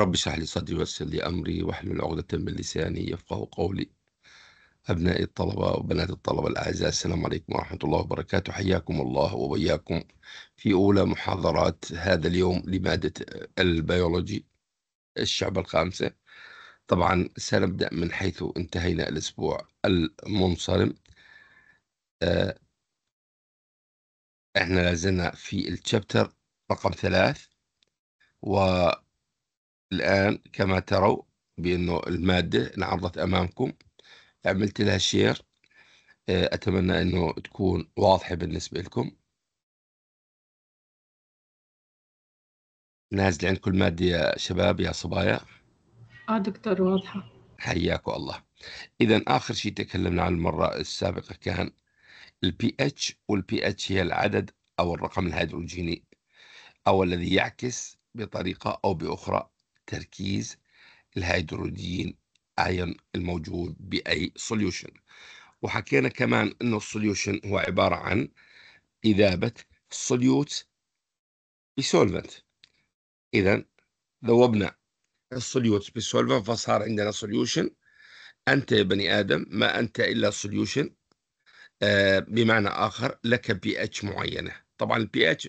رب اشرح لي صدري ويسر لي أمري واحلل عقدة من لساني يفقه قولي أبنائي الطلبة وبنات الطلبة الأعزاء السلام عليكم ورحمة الله وبركاته حياكم الله وبياكم في أولى محاضرات هذا اليوم لمادة البيولوجي الشعبة الخامسة طبعا سنبدأ من حيث انتهينا الأسبوع المنصرم آه، احنا لازلنا في الشابتر رقم ثلاث و الآن كما تروا بأنه المادة انعرضت أمامكم عملت لها شير آه، أتمنى أنه تكون واضحة بالنسبة لكم نازل عندكم المادة يا شباب يا صبايا آه دكتور واضحة حياكم الله إذا آخر شيء تكلمنا عن المرة السابقة كان البي اتش والبي اتش هي العدد أو الرقم الهيدروجيني أو الذي يعكس بطريقة أو بأخرى تركيز الهيدروجين ايون الموجود باي سوليوشن وحكينا كمان انه السوليوشن هو عباره عن اذابه سوليوت بسولفنت اذا ذوبنا السوليوت بسولفنت فصار عندنا سوليوشن انت يا بني ادم ما انت الا سوليوشن آه بمعنى اخر لك بي اتش معينه طبعا البي اتش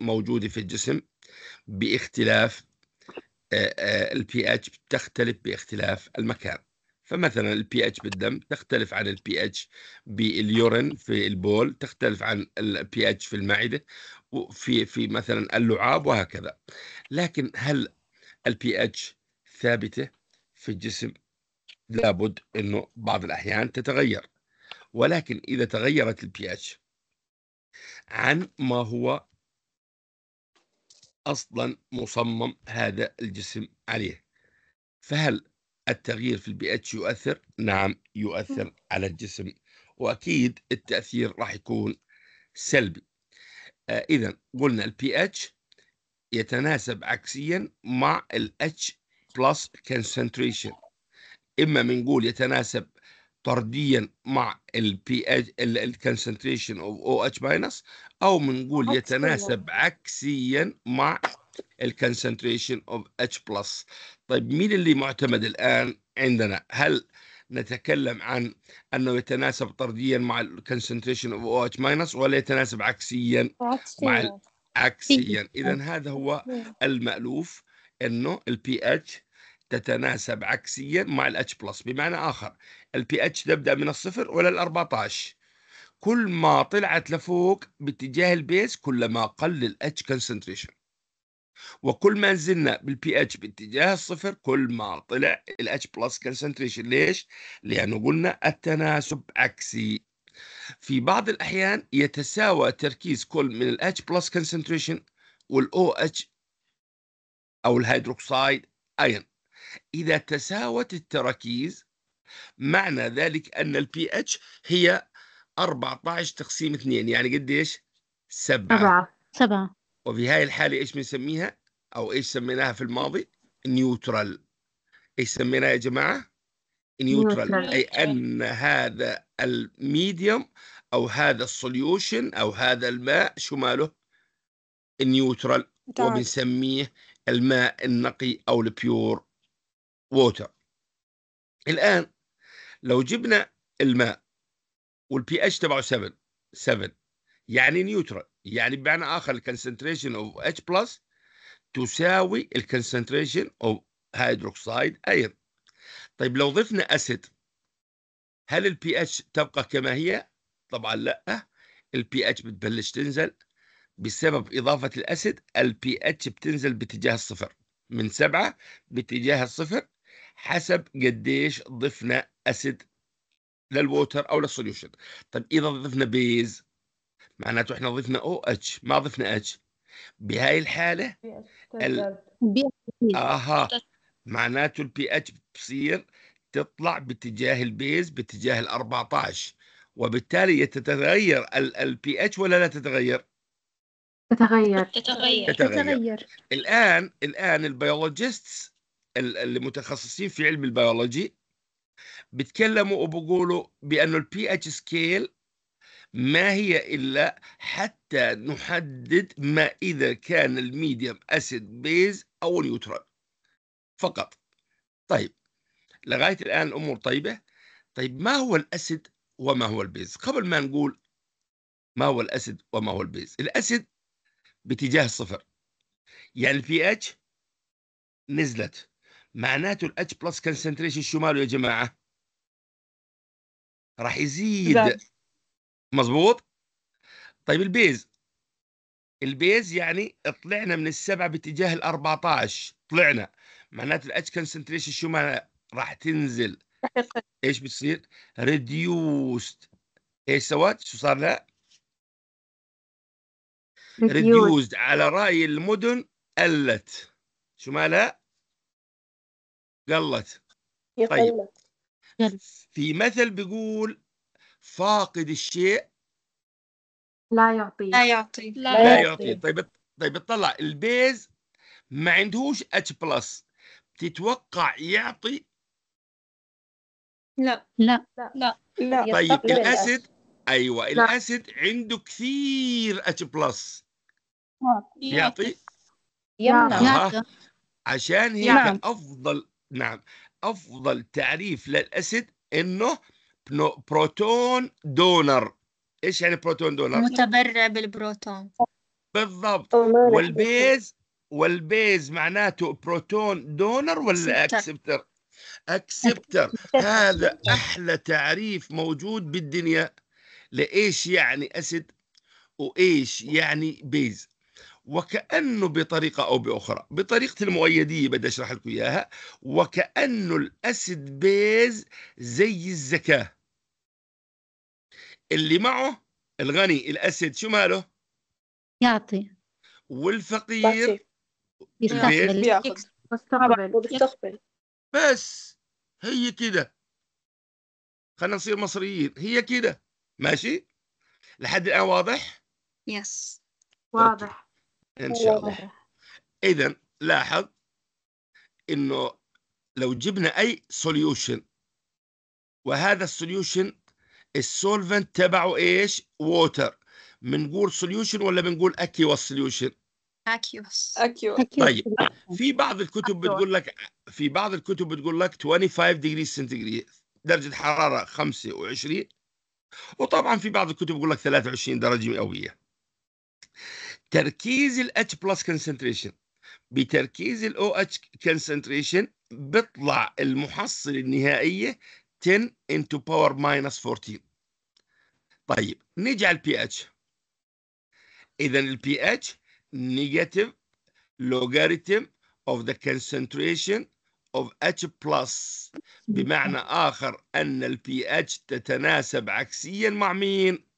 موجوده في الجسم باختلاف آه، آه، البي اتش بتختلف باختلاف المكان فمثلا البي اتش بالدم تختلف عن البي اتش باليورين في البول تختلف عن البي اتش في المعده وفي في مثلا اللعاب وهكذا لكن هل البي اتش ثابته في الجسم لابد انه بعض الاحيان تتغير ولكن اذا تغيرت البي اتش عن ما هو أصلا مصمم هذا الجسم عليه فهل التغيير في اتش يؤثر؟ نعم يؤثر على الجسم وأكيد التأثير راح يكون سلبي آه إذا قلنا البي اتش يتناسب عكسيا مع الاتش بلس concentration إما بنقول يتناسب طرديا مع البي اتش الكونسنتريشن اوف او اتش ماينس او بنقول يتناسب عكسيا مع الكونسنتريشن اوف اتش بلس طيب مين اللي معتمد الان عندنا هل نتكلم عن انه يتناسب طرديا مع الكونسنتريشن اوف او اتش ماينس ولا يتناسب عكسيا مع عكسيا اذا هذا هو المالوف انه البي اتش تتناسب عكسيا مع الاتش بلس بمعنى اخر البي اتش تبدا من الصفر ولا ال 14 كل ما طلعت لفوق باتجاه البيز كلما قل الاتش كونسنتريشن وكل ما نزلنا بالبي اتش باتجاه الصفر كل ما طلع الاتش بلس كونسنتريشن ليش؟ لانه قلنا التناسب عكسي في بعض الاحيان يتساوى تركيز كل من الاتش بلس كونسنتريشن والاو اتش او الهيدروكسيد ايون إذا تساوت التراكيز معنى ذلك أن الـ pH هي 14 تقسيم 2 يعني قديش؟ 7 7 7 وفي هاي الحالة إيش بنسميها؟ أو إيش سميناها في الماضي؟ نيوترال إيش سميناها يا جماعة؟ نيوترال أي أن هذا الميديوم أو هذا السوليوشن أو هذا الماء شو ماله؟ نيوترال وبنسميه الماء النقي أو البيور ووتر الآن لو جبنا الماء والبي اتش تبعه 7 7 يعني نيوترال يعني بمعنى آخر الكونسنتريشن اوف اتش بلس تساوي الكونسنتريشن اوف هيدروكسيد أيضا طيب لو ضفنا اسيد هل البي اتش تبقى كما هي؟ طبعا لا البي اتش بتبلش تنزل بسبب اضافه الاسيد البي اتش بتنزل باتجاه الصفر من سبعه باتجاه الصفر حسب قديش ضفنا اسيد للووتر او للسوليوشن طيب اذا ضفنا بيز معناته احنا ضفنا او اتش ما ضفنا اتش بهاي الحاله ال... اها معناته البي اتش بصير تطلع باتجاه البيز باتجاه ال 14 وبالتالي تتغير البي اتش ولا لا تتغير؟ تتغير تتغير تتغير الان الان البيولوجيستس المتخصصين في علم البيولوجي بيتكلموا وبقولوا بأنه البي اتش سكيل ما هي إلا حتى نحدد ما إذا كان الميديم أسيد بيز أو نيوترال فقط طيب لغاية الآن الأمور طيبة طيب ما هو الأسيد وما هو البيز قبل ما نقول ما هو الأسيد وما هو البيز الأسيد باتجاه الصفر يعني البي اتش نزلت معناته الاتش بلس كونسنتريشن شو ماله يا جماعه راح يزيد مضبوط؟ طيب البيز البيز يعني طلعنا من السبعة باتجاه ال 14 طلعنا معناته الاتش كونسنتريشن شو راح تنزل ايش بتصير ريديوست ايش سوت شو صار لها ريديوست على راي المدن قلت شو مالها قلت طيب في مثل بيقول فاقد الشيء لا يعطيه لا يعطيه لا, لا يعطيه. يعطي طيب طيب اطلع البيز ما عندهوش اتش بلس تتوقع يعطي لا لا لا لا طيب الاسد ايوه لا. الاسد عنده كثير اتش بلس يعطي يعطي عشان هيك نعم. افضل نعم أفضل تعريف للأسيد إنه بروتون دونر إيش يعني بروتون دونر؟ متبرع بالبروتون بالضبط آه، والبيز والبيز معناته بروتون دونر ولا أكسبتر؟ أكسبتر هذا أحلى تعريف موجود بالدنيا لإيش يعني أسيد وإيش يعني بيز وكأنه بطريقة أو بأخرى بطريقة المؤيدية بدي أشرح لكم إياها وكأنه الأسد بيز زي الزكاة اللي معه الغني الأسد شو ماله؟ يعطي والفقير يستقبل بس هي كده خلينا نصير مصريين هي كده ماشي لحد الآن واضح؟ يس واضح واضح ان شاء الله اذا لاحظ انه لو جبنا اي سوليوشن وهذا السوليوشن السولفنت تبعه ايش ووتر بنقول سوليوشن ولا بنقول اكيوس سوليوشن اكيوس اكيوس طيب في بعض الكتب بتقول لك في بعض الكتب بتقول لك 25 ديجري سنتيجريد درجه حراره 25 وطبعا في بعض الكتب بتقول لك 23 درجه مئويه تركيز H بلس كونسنتريشن بتركيز ال OH كونسنتريشن بيطلع المحصلة النهائيه 10 into power minus 14 طيب نجي على البي pH اذا ال pH negative logarithm of the concentration of H plus بمعنى آخر أن ال pH تتناسب عكسيا مع مين؟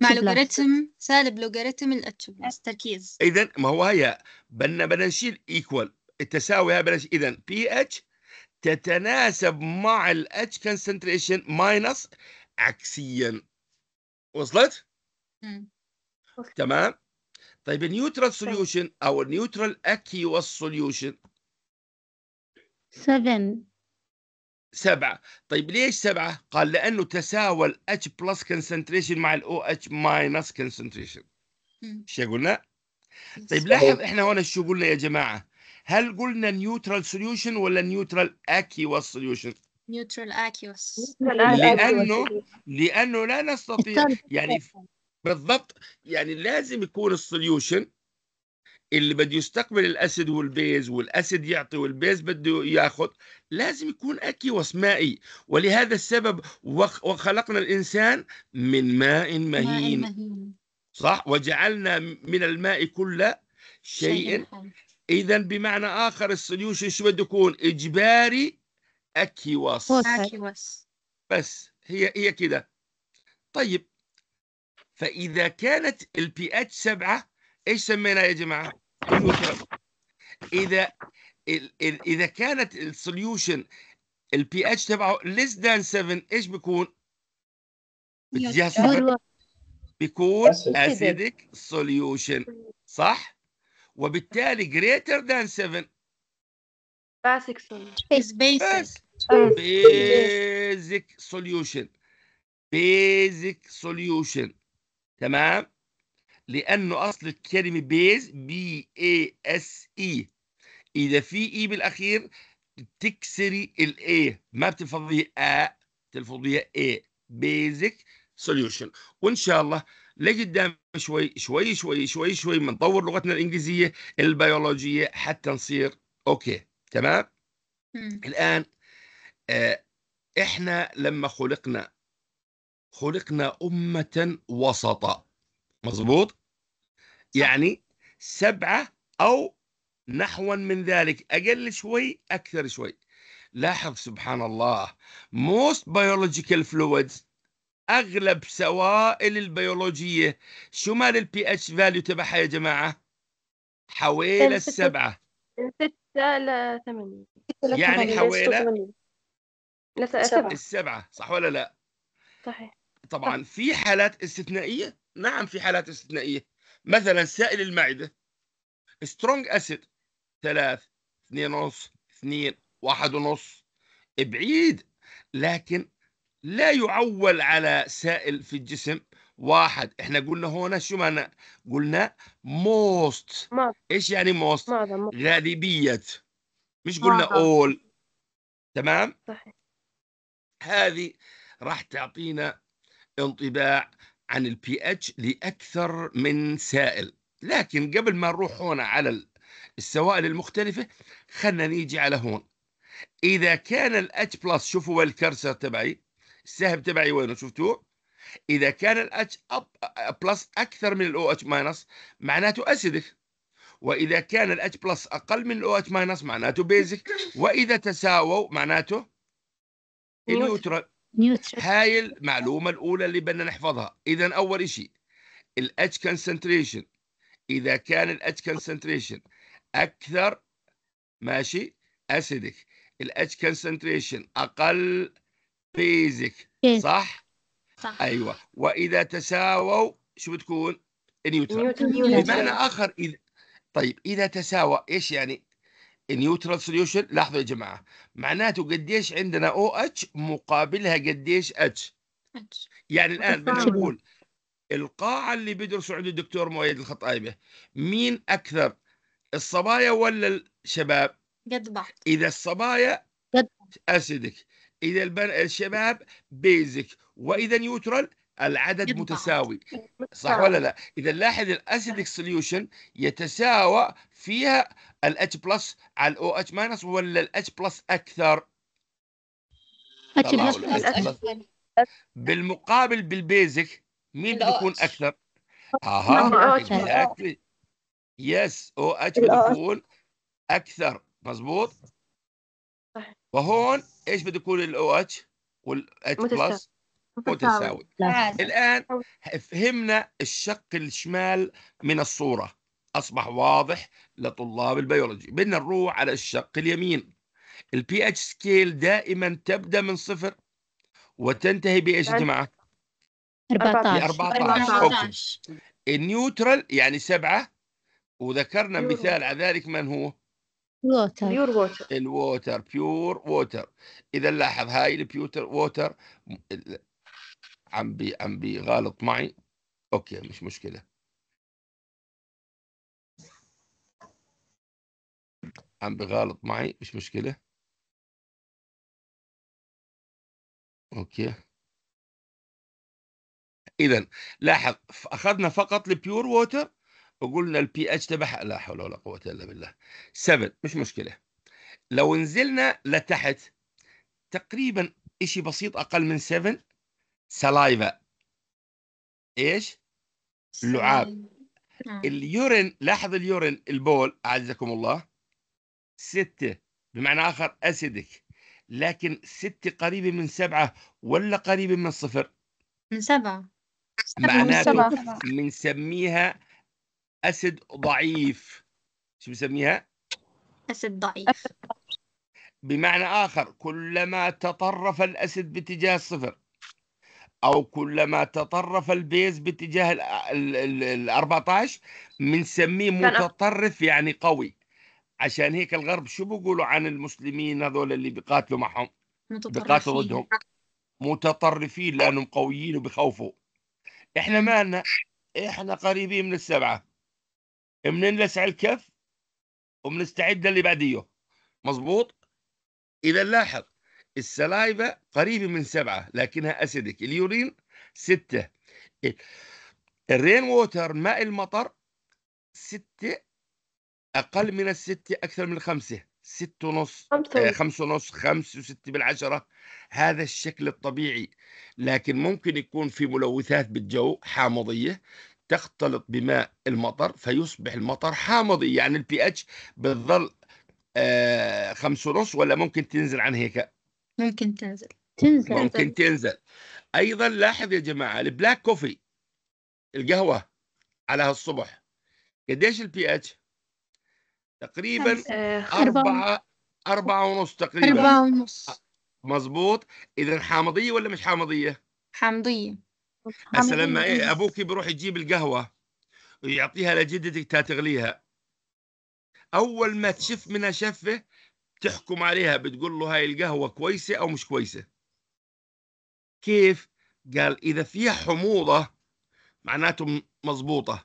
مع لوغاريتم سالب لوغاريتم الاتش بلس تركيز اذا ما هو هي بدنا بدنا نشيل ايكوال التساوي هاي بلاش اذا بي اتش تتناسب مع الاتش كونسنتريشن ماينس عكسيا وصلت؟ مم. تمام طيب النيوترال سوليوشن طيب. او النيوترال اكيوس سوليوشن 7 سبعة طيب ليش سبعة قال لأنه تساوى ال H plus concentration مع ال OH minus concentration ايش قلنا طيب لاحظ احنا هنا شو قلنا يا جماعة هل قلنا نيوترال سوليوشن ولا نيوترال اكيوس سوليوشن نيوترال اكيوس لأنه لأنه لا نستطيع يعني بالضبط يعني لازم يكون السوليوشن اللي بده يستقبل الاسيد والبيز والاسيد يعطي والبيز بده ياخذ لازم يكون أكي وصمائي ولهذا السبب وخلقنا الإنسان من ماء مهين, ماء مهين. صح وجعلنا من الماء كل شيء, شيء إذا بمعنى آخر السوليوشن شو بده يكون إجباري أكيوس وص بس هي هي كده طيب فإذا كانت البي اتش سبعة إيش سميناها يا جماعة؟ إذا اذا كانت السوليوشن البي اتش تبعه ليس ذان 7 ايش بيكون؟ بديها صفر بيكون اسيدك سوليوشن صح؟ وبالتالي جريتر ذان 7 basic solution بيزك سوليوشن بيزك سوليوشن تمام؟ لانه اصل الكلمه بيز بي اي اس اي اذا في اي بالاخير تكسري الاي ما بتلفظيها ا تلفظيه اي بيزك سوليوشن وان شاء الله لقدام شوي شوي شوي شوي شوي بنطور لغتنا الانجليزيه البيولوجيه حتى نصير اوكي تمام الان آه احنا لما خلقنا خلقنا امه وسطا مظبوط يعني سبعه او نحوا من ذلك أقل شوي أكثر شوي لاحظ سبحان الله موست بيولوجيكال فلويدز أغلب سوائل البيولوجية شو مال البي اتش فاليو تبعها يا جماعة حوالي السبعة من ستة لثمانية يعني حوالي السبعة صح ولا لا صحيح طبعا صح. في حالات استثنائية نعم في حالات استثنائية مثلا سائل المعدة سترونج اسيد ثلاث اثنين ونص اثنين واحد ونص بعيد لكن لا يعول على سائل في الجسم واحد احنا قلنا هنا شو معنى قلنا موست ايش يعني موست غالبية مش قلنا اول تمام صحيح. هذه راح تعطينا انطباع عن البي اتش لاكثر من سائل لكن قبل ما نروح هنا على السوائل المختلفة خلنا نيجي على هون إذا كان الاتش بلس شوفوا وين الكرسر تبعي السهم تبعي وينه شفتوه إذا كان الاتش بلس أكثر من الأو اتش ماينس معناته أسيدك وإذا كان الاتش بلس أقل من الأو اتش ماينس معناته بيزك وإذا تساووا معناته نيوترال هاي المعلومة الأولى اللي بدنا نحفظها إذا أول شيء الاتش كونسنتريشن إذا كان الاتش كونسنتريشن اكثر ماشي اسيدك الاتش كونسنتريشن اقل بيزك صح صح ايوه واذا تساووا شو بتكون نيوترال بمعنى اخر اذا طيب اذا تساوى ايش يعني نيوترال سوليوشن لاحظوا يا جماعه معناته قديش عندنا او اتش مقابلها قديش اتش يعني الان بدنا نقول القاعه اللي بيدرسوا عند الدكتور مؤيد الخطايبه مين اكثر الصبايا ولا الشباب قد بعض اذا الصبايا قد اسيدك اذا البن... الشباب بيزك واذا نيوترال العدد متساوي صح ولا لا اذا لاحظ الاسيدك سوليوشن يتساوى فيها الاتش بلس على الاو اتش ماينس ولا الاتش بلس اكثر اتش بلس بالمقابل بالبيزك مين بيكون اكثر اها يس او اتش بده يكون اكثر مضبوط صح وهون ايش بده يكون الاو اتش والاتش بلس متساوي الان فهمنا الشق الشمال من الصوره اصبح واضح لطلاب البيولوجي بدنا نروح على الشق اليمين البي اتش سكيل دائما تبدا من صفر وتنتهي بايش يا جماعه 14 14 النيوترال يعني سبعة وذكرنا مثال على ذلك من هو؟ ووتر بيور ووتر الووتر بيور ووتر اذا لاحظ هاي البيوتر ووتر عم بي عم بيغالط معي اوكي مش مشكله عم بغالط معي مش مشكله اوكي اذا لاحظ اخذنا فقط البيور ووتر وقلنا البي اتش تبعها لا حول ولا قوه الا بالله 7 مش مشكله لو نزلنا لتحت تقريبا شيء بسيط اقل من 7 سلايفا ايش؟ لعاب نعم. اليورين لاحظ اليورين البول اعزكم الله ستة بمعنى اخر اسيدك لكن ستة قريبة من سبعة ولا قريبة من صفر؟ من سبعة معناته بنسميها أسد ضعيف شو بسميها؟ أسد ضعيف بمعنى آخر كلما تطرف الأسد باتجاه الصفر أو كلما تطرف البيز باتجاه ال 14 بنسميه متطرف يعني قوي عشان هيك الغرب شو بيقولوا عن المسلمين هذول اللي بيقاتلوا معهم بيقاتلوا ضدهم متطرفين لأنهم قويين وبخوفوا إحنا مالنا إحنا قريبين من السبعة بننلسع الكف وبنستعد للي بعديه مظبوط اذا لاحظ السلايفة قريبة من سبعة لكنها أسيدك اليورين ستة الرين ووتر ماء المطر ستة أقل من الستة أكثر من الخمسة ست ونص آه خمسة ونص خمس وستة بالعشرة هذا الشكل الطبيعي لكن ممكن يكون في ملوثات بالجو حامضية تختلط بماء المطر فيصبح المطر حامضي يعني البي اتش بتظل آه خمسة ونص ولا ممكن تنزل عن هيك ممكن تنزل تنزل ممكن تنزل ايضا لاحظ يا جماعه البلاك كوفي القهوه على هالصبح قديش البي اتش تقريبا آه، أربعة أربعة ونص تقريبا أربعة ونص مظبوط إذا حامضية ولا مش حامضية؟ حامضية هسه لما إيه،, إيه ابوك بيروح يجيب القهوه ويعطيها لجدتك تا تغليها اول ما تشف منها شفه تحكم عليها بتقول له هاي القهوه كويسه او مش كويسه كيف قال اذا فيها حموضه معناته مضبوطه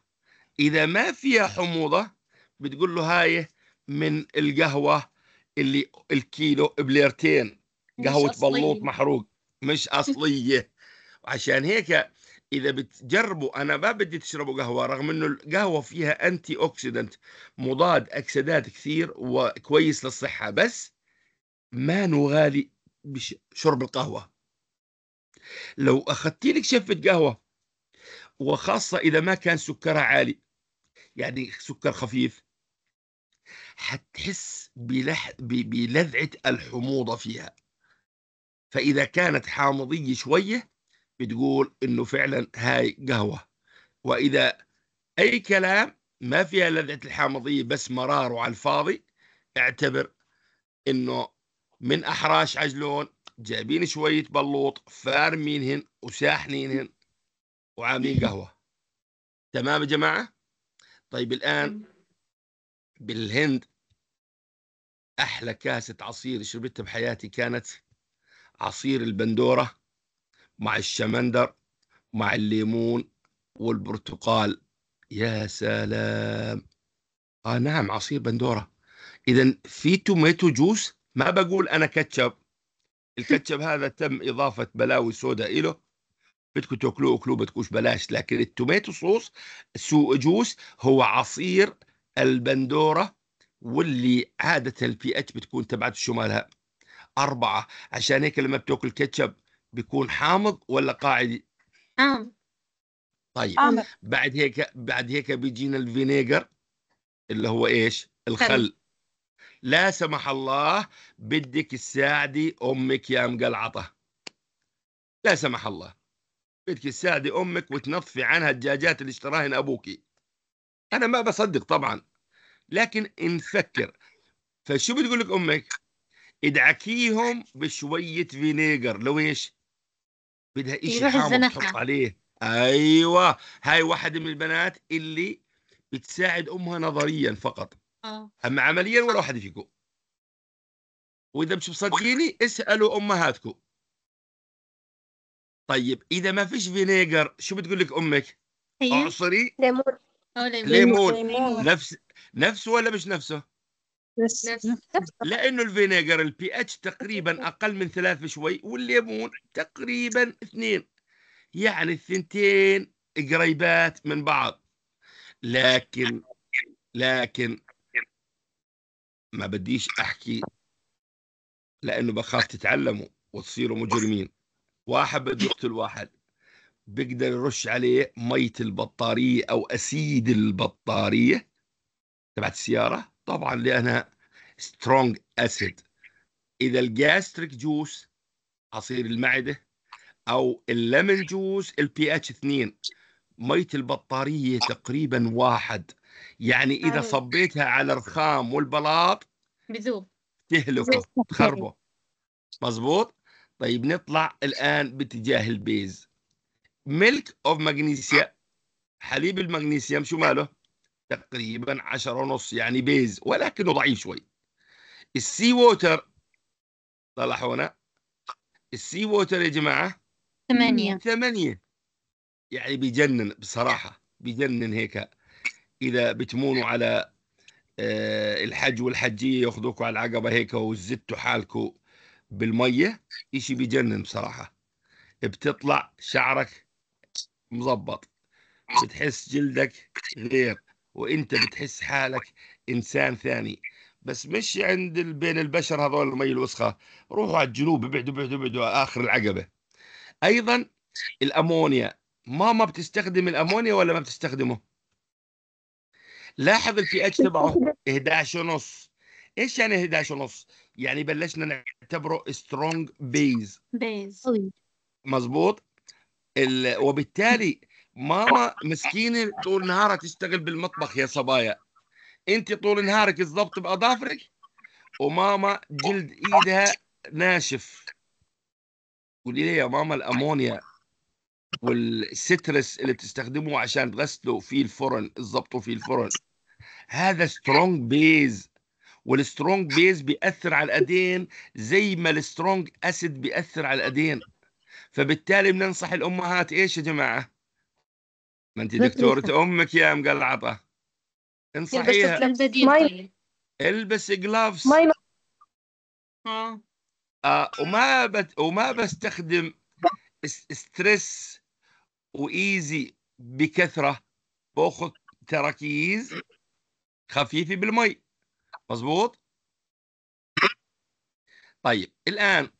اذا ما فيها حموضه بتقول له هاي من القهوه اللي الكيلو بليرتين قهوه بلوط محروق مش اصليه عشان هيك اذا بتجربوا انا ما بدي تشربوا قهوه رغم انه القهوه فيها انتي اوكسيدنت مضاد اكسدات كثير وكويس للصحه بس ما نغالي بشرب القهوه لو اخذتي لك شفه قهوه وخاصه اذا ما كان سكرها عالي يعني سكر خفيف حتحس بلح... بلذعه الحموضه فيها فاذا كانت حامضيه شويه بتقول انه فعلا هاي قهوه واذا اي كلام ما فيها لذعه الحامضيه بس مرار وعلى الفاضي اعتبر انه من احراش عجلون جايبين شويه بلوط فارمينهن وساحنينهن وعاملين قهوه تمام يا جماعه طيب الان بالهند احلى كاسه عصير شربتها بحياتي كانت عصير البندوره مع الشمندر مع الليمون والبرتقال يا سلام آه نعم عصير بندورة إذا في توميتو جوس ما بقول أنا كاتشب الكاتشب هذا تم إضافة بلاوي سودا إله بدكم تاكلوه اكلوه بدكوش بلاش لكن التوميتو صوص سو جوس هو عصير البندورة واللي عادة البي اتش بتكون تبعت شمالها أربعة عشان هيك لما بتاكل كاتشب بيكون حامض ولا قاعدي؟ حامض طيب حامض. بعد هيك بعد هيك بيجينا الفينيجر اللي هو ايش؟ الخل لا سمح الله بدك تساعدي امك يا مقلعطه لا سمح الله بدك تساعدي امك وتنظفي عنها الدجاجات اللي اشتراهن ابوك انا ما بصدق طبعا لكن نفكر فشو بتقول لك امك ادعكيهم بشويه فينيجر لو ايش بدها شيء حامض تحط عليه أيوة هاي واحدة من البنات اللي بتساعد أمها نظريا فقط آه. أما عمليا ولا واحد فيكم وإذا مش مصدقيني اسألوا أمهاتكم طيب إذا ما فيش فينيجر شو بتقول لك أمك؟ أيوة. أعصري ليمون. ليمون ليمون نفس نفسه ولا مش نفسه؟ لانه الفينيجر البي اتش تقريبا اقل من ثلاث شوي والليمون تقريبا اثنين يعني الثنتين قريبات من بعض لكن لكن ما بديش احكي لانه بخاف تتعلموا وتصيروا مجرمين واحد بده يقتل واحد بيقدر يرش عليه ميه البطاريه او اسيد البطاريه تبعت السياره طبعا لانها سترونج اسيد اذا الجاستريك جوس عصير المعده او الليمون جوس البي اتش 2 ميه البطاريه تقريبا واحد يعني اذا أيوة. صبيتها على الرخام والبلاط بذوب تهلكه تخربه مزبوط طيب نطلع الان باتجاه البيز ميلك اوف ماغنيسيا حليب المغنيسيوم شو ماله تقريبا 10 ونص يعني بيز ولكنه ضعيف شوي السي ووتر طلع هنا السي ووتر يا جماعه 8 8 يعني بيجنن بصراحه بيجنن هيك اذا بتمونوا على آه، الحج والحجيه ياخذوك على العقبه هيك وزدتوا حالكم بالميه اشي بجنن بصراحه بتطلع شعرك مظبط بتحس جلدك غير وانت بتحس حالك انسان ثاني بس مش عند بين البشر هذول المي الوسخه روحوا على الجنوب ابعدوا ابعدوا ابعدوا اخر العقبه ايضا الامونيا ماما بتستخدم الامونيا ولا ما بتستخدمه لاحظ البي اتش تبعه 11 ونص ايش يعني 11 ونص يعني بلشنا نعتبره سترونج بيز بيز مضبوط وبالتالي ماما مسكينه طول نهارها تشتغل بالمطبخ يا صبايا انت طول نهارك الضبط باظافرك وماما جلد ايدها ناشف قولي لي يا ماما الامونيا والسترس اللي تستخدموه عشان تغسلوا في الفرن تظبطوا في الفرن هذا سترونج بيز والسترونج بيز بيأثر على الأدين زي ما السترونج اسيد بيأثر على الأدين فبالتالي بننصح الأمهات إيش يا جماعة ما انت دكتورة امك يا مقلعطة انصحيها طيب. البس جلافز آه. آه وما بت... وما بستخدم ستريس وايزي بكثره باخذ تراكيز خفيفه بالمي مظبوط طيب الان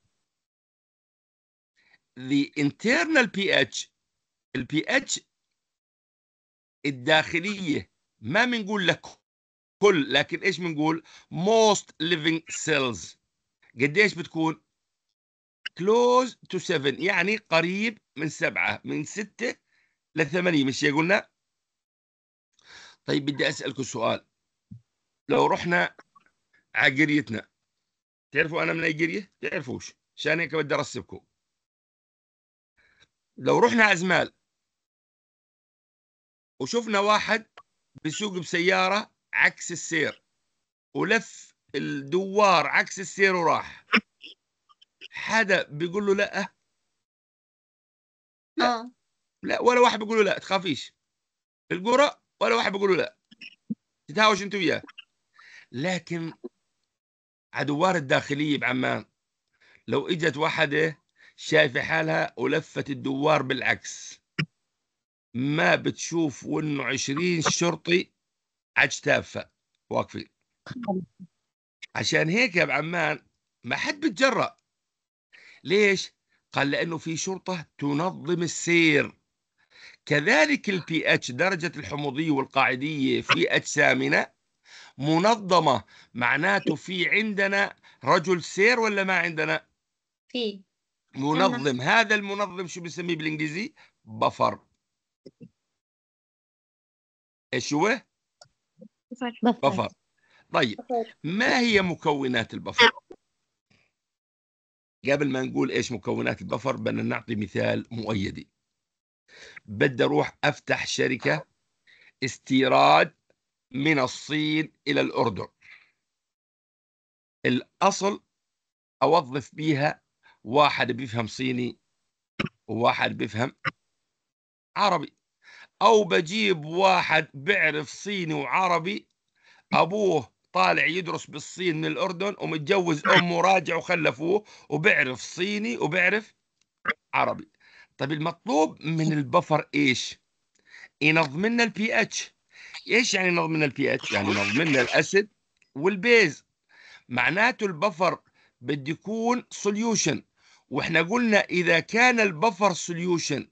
the internal pH ال pH الداخليه ما بنقول لك كل لكن ايش بنقول most living cells قديش بتكون close to 7 يعني قريب من 7 من 6 ل 8 مش هيك قلنا طيب بدي اسالكم سؤال لو رحنا على قريتنا تعرفوا انا من اي قريه تعرفوش عشان هيك بدي ارسبكم لو رحنا على زمال وشفنا واحد بيسوق بسياره عكس السير ولف الدوار عكس السير وراح حدا بيقول له لا لا آه. لا ولا واحد بيقول له لا تخافيش القرى ولا واحد بيقول له لا تتهاوش انت وياه لكن عدوار الداخليه بعمان لو اجت واحده شايفه حالها ولفت الدوار بالعكس ما بتشوف انه 20 شرطي عجتافه واقفين عشان هيك يا عمان ما حد بتجرأ ليش؟ قال لأنه في شرطة تنظم السير كذلك البي اتش درجة الحموضية والقاعدية في أجسامنا منظمة معناته في عندنا رجل سير ولا ما عندنا؟ في منظم هذا المنظم شو بنسميه بالإنجليزي؟ بفر ايش هو؟ بفر, طيب ما هي مكونات البفر؟ قبل ما نقول ايش مكونات البفر بدنا نعطي مثال مؤيدي بدي اروح افتح شركه استيراد من الصين الى الاردن الاصل اوظف بيها واحد بيفهم صيني وواحد بيفهم عربي او بجيب واحد بيعرف صيني وعربي ابوه طالع يدرس بالصين من الاردن ومتجوز امه راجع وخلفوه وبعرف صيني وبعرف عربي طيب المطلوب من البفر ايش ينظم لنا البي اتش ايش يعني ينظم لنا البي اتش يعني ينظم لنا الاسيد والبيز معناته البفر بده يكون سوليوشن واحنا قلنا اذا كان البفر سوليوشن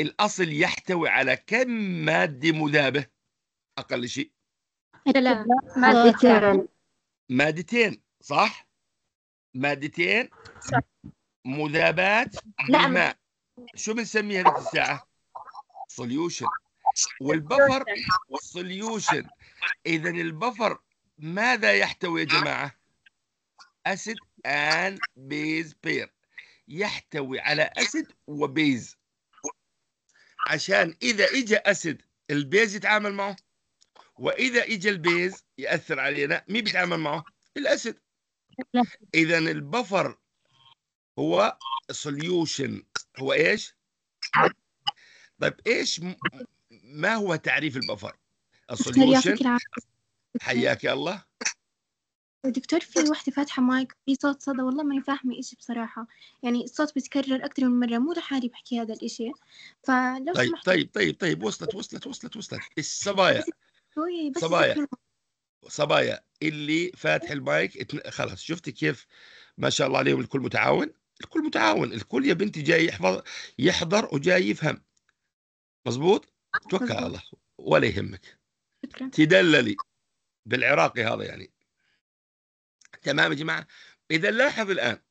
الأصل يحتوي على كم مادة مذابة أقل شيء لا مادتين مادتين صح مادتين مذابات نعم شو بنسميها هذه الساعة سوليوشن والبفر سوليوشن إذا البفر ماذا يحتوي يا جماعة أسيد and base pair يحتوي على أسيد وبيز عشان اذا اجى اسد البيز يتعامل معه واذا اجى البيز ياثر علينا مين بيتعامل معه الاسد اذا البفر هو سوليوشن هو ايش طيب ايش ما هو تعريف البفر السوليوشن حياك يا الله دكتور في وحدة فاتحة مايك في صوت صدى والله ماني فاهمة إيش بصراحة يعني الصوت بيتكرر أكثر من مرة مو لحالي بحكي هذا الإشي فلو طيب سمحت طيب طيب طيب وصلت وصلت وصلت وصلت الصبايا صبايا صبايا اللي فاتح إيه. المايك خلاص شفتي كيف ما شاء الله عليهم الكل متعاون الكل متعاون الكل يا بنتي جاي يحفظ يحضر وجاي يفهم مزبوط توكل على الله ولا يهمك تدللي بالعراقي هذا يعني تمام يا جماعه اذا لاحظ الان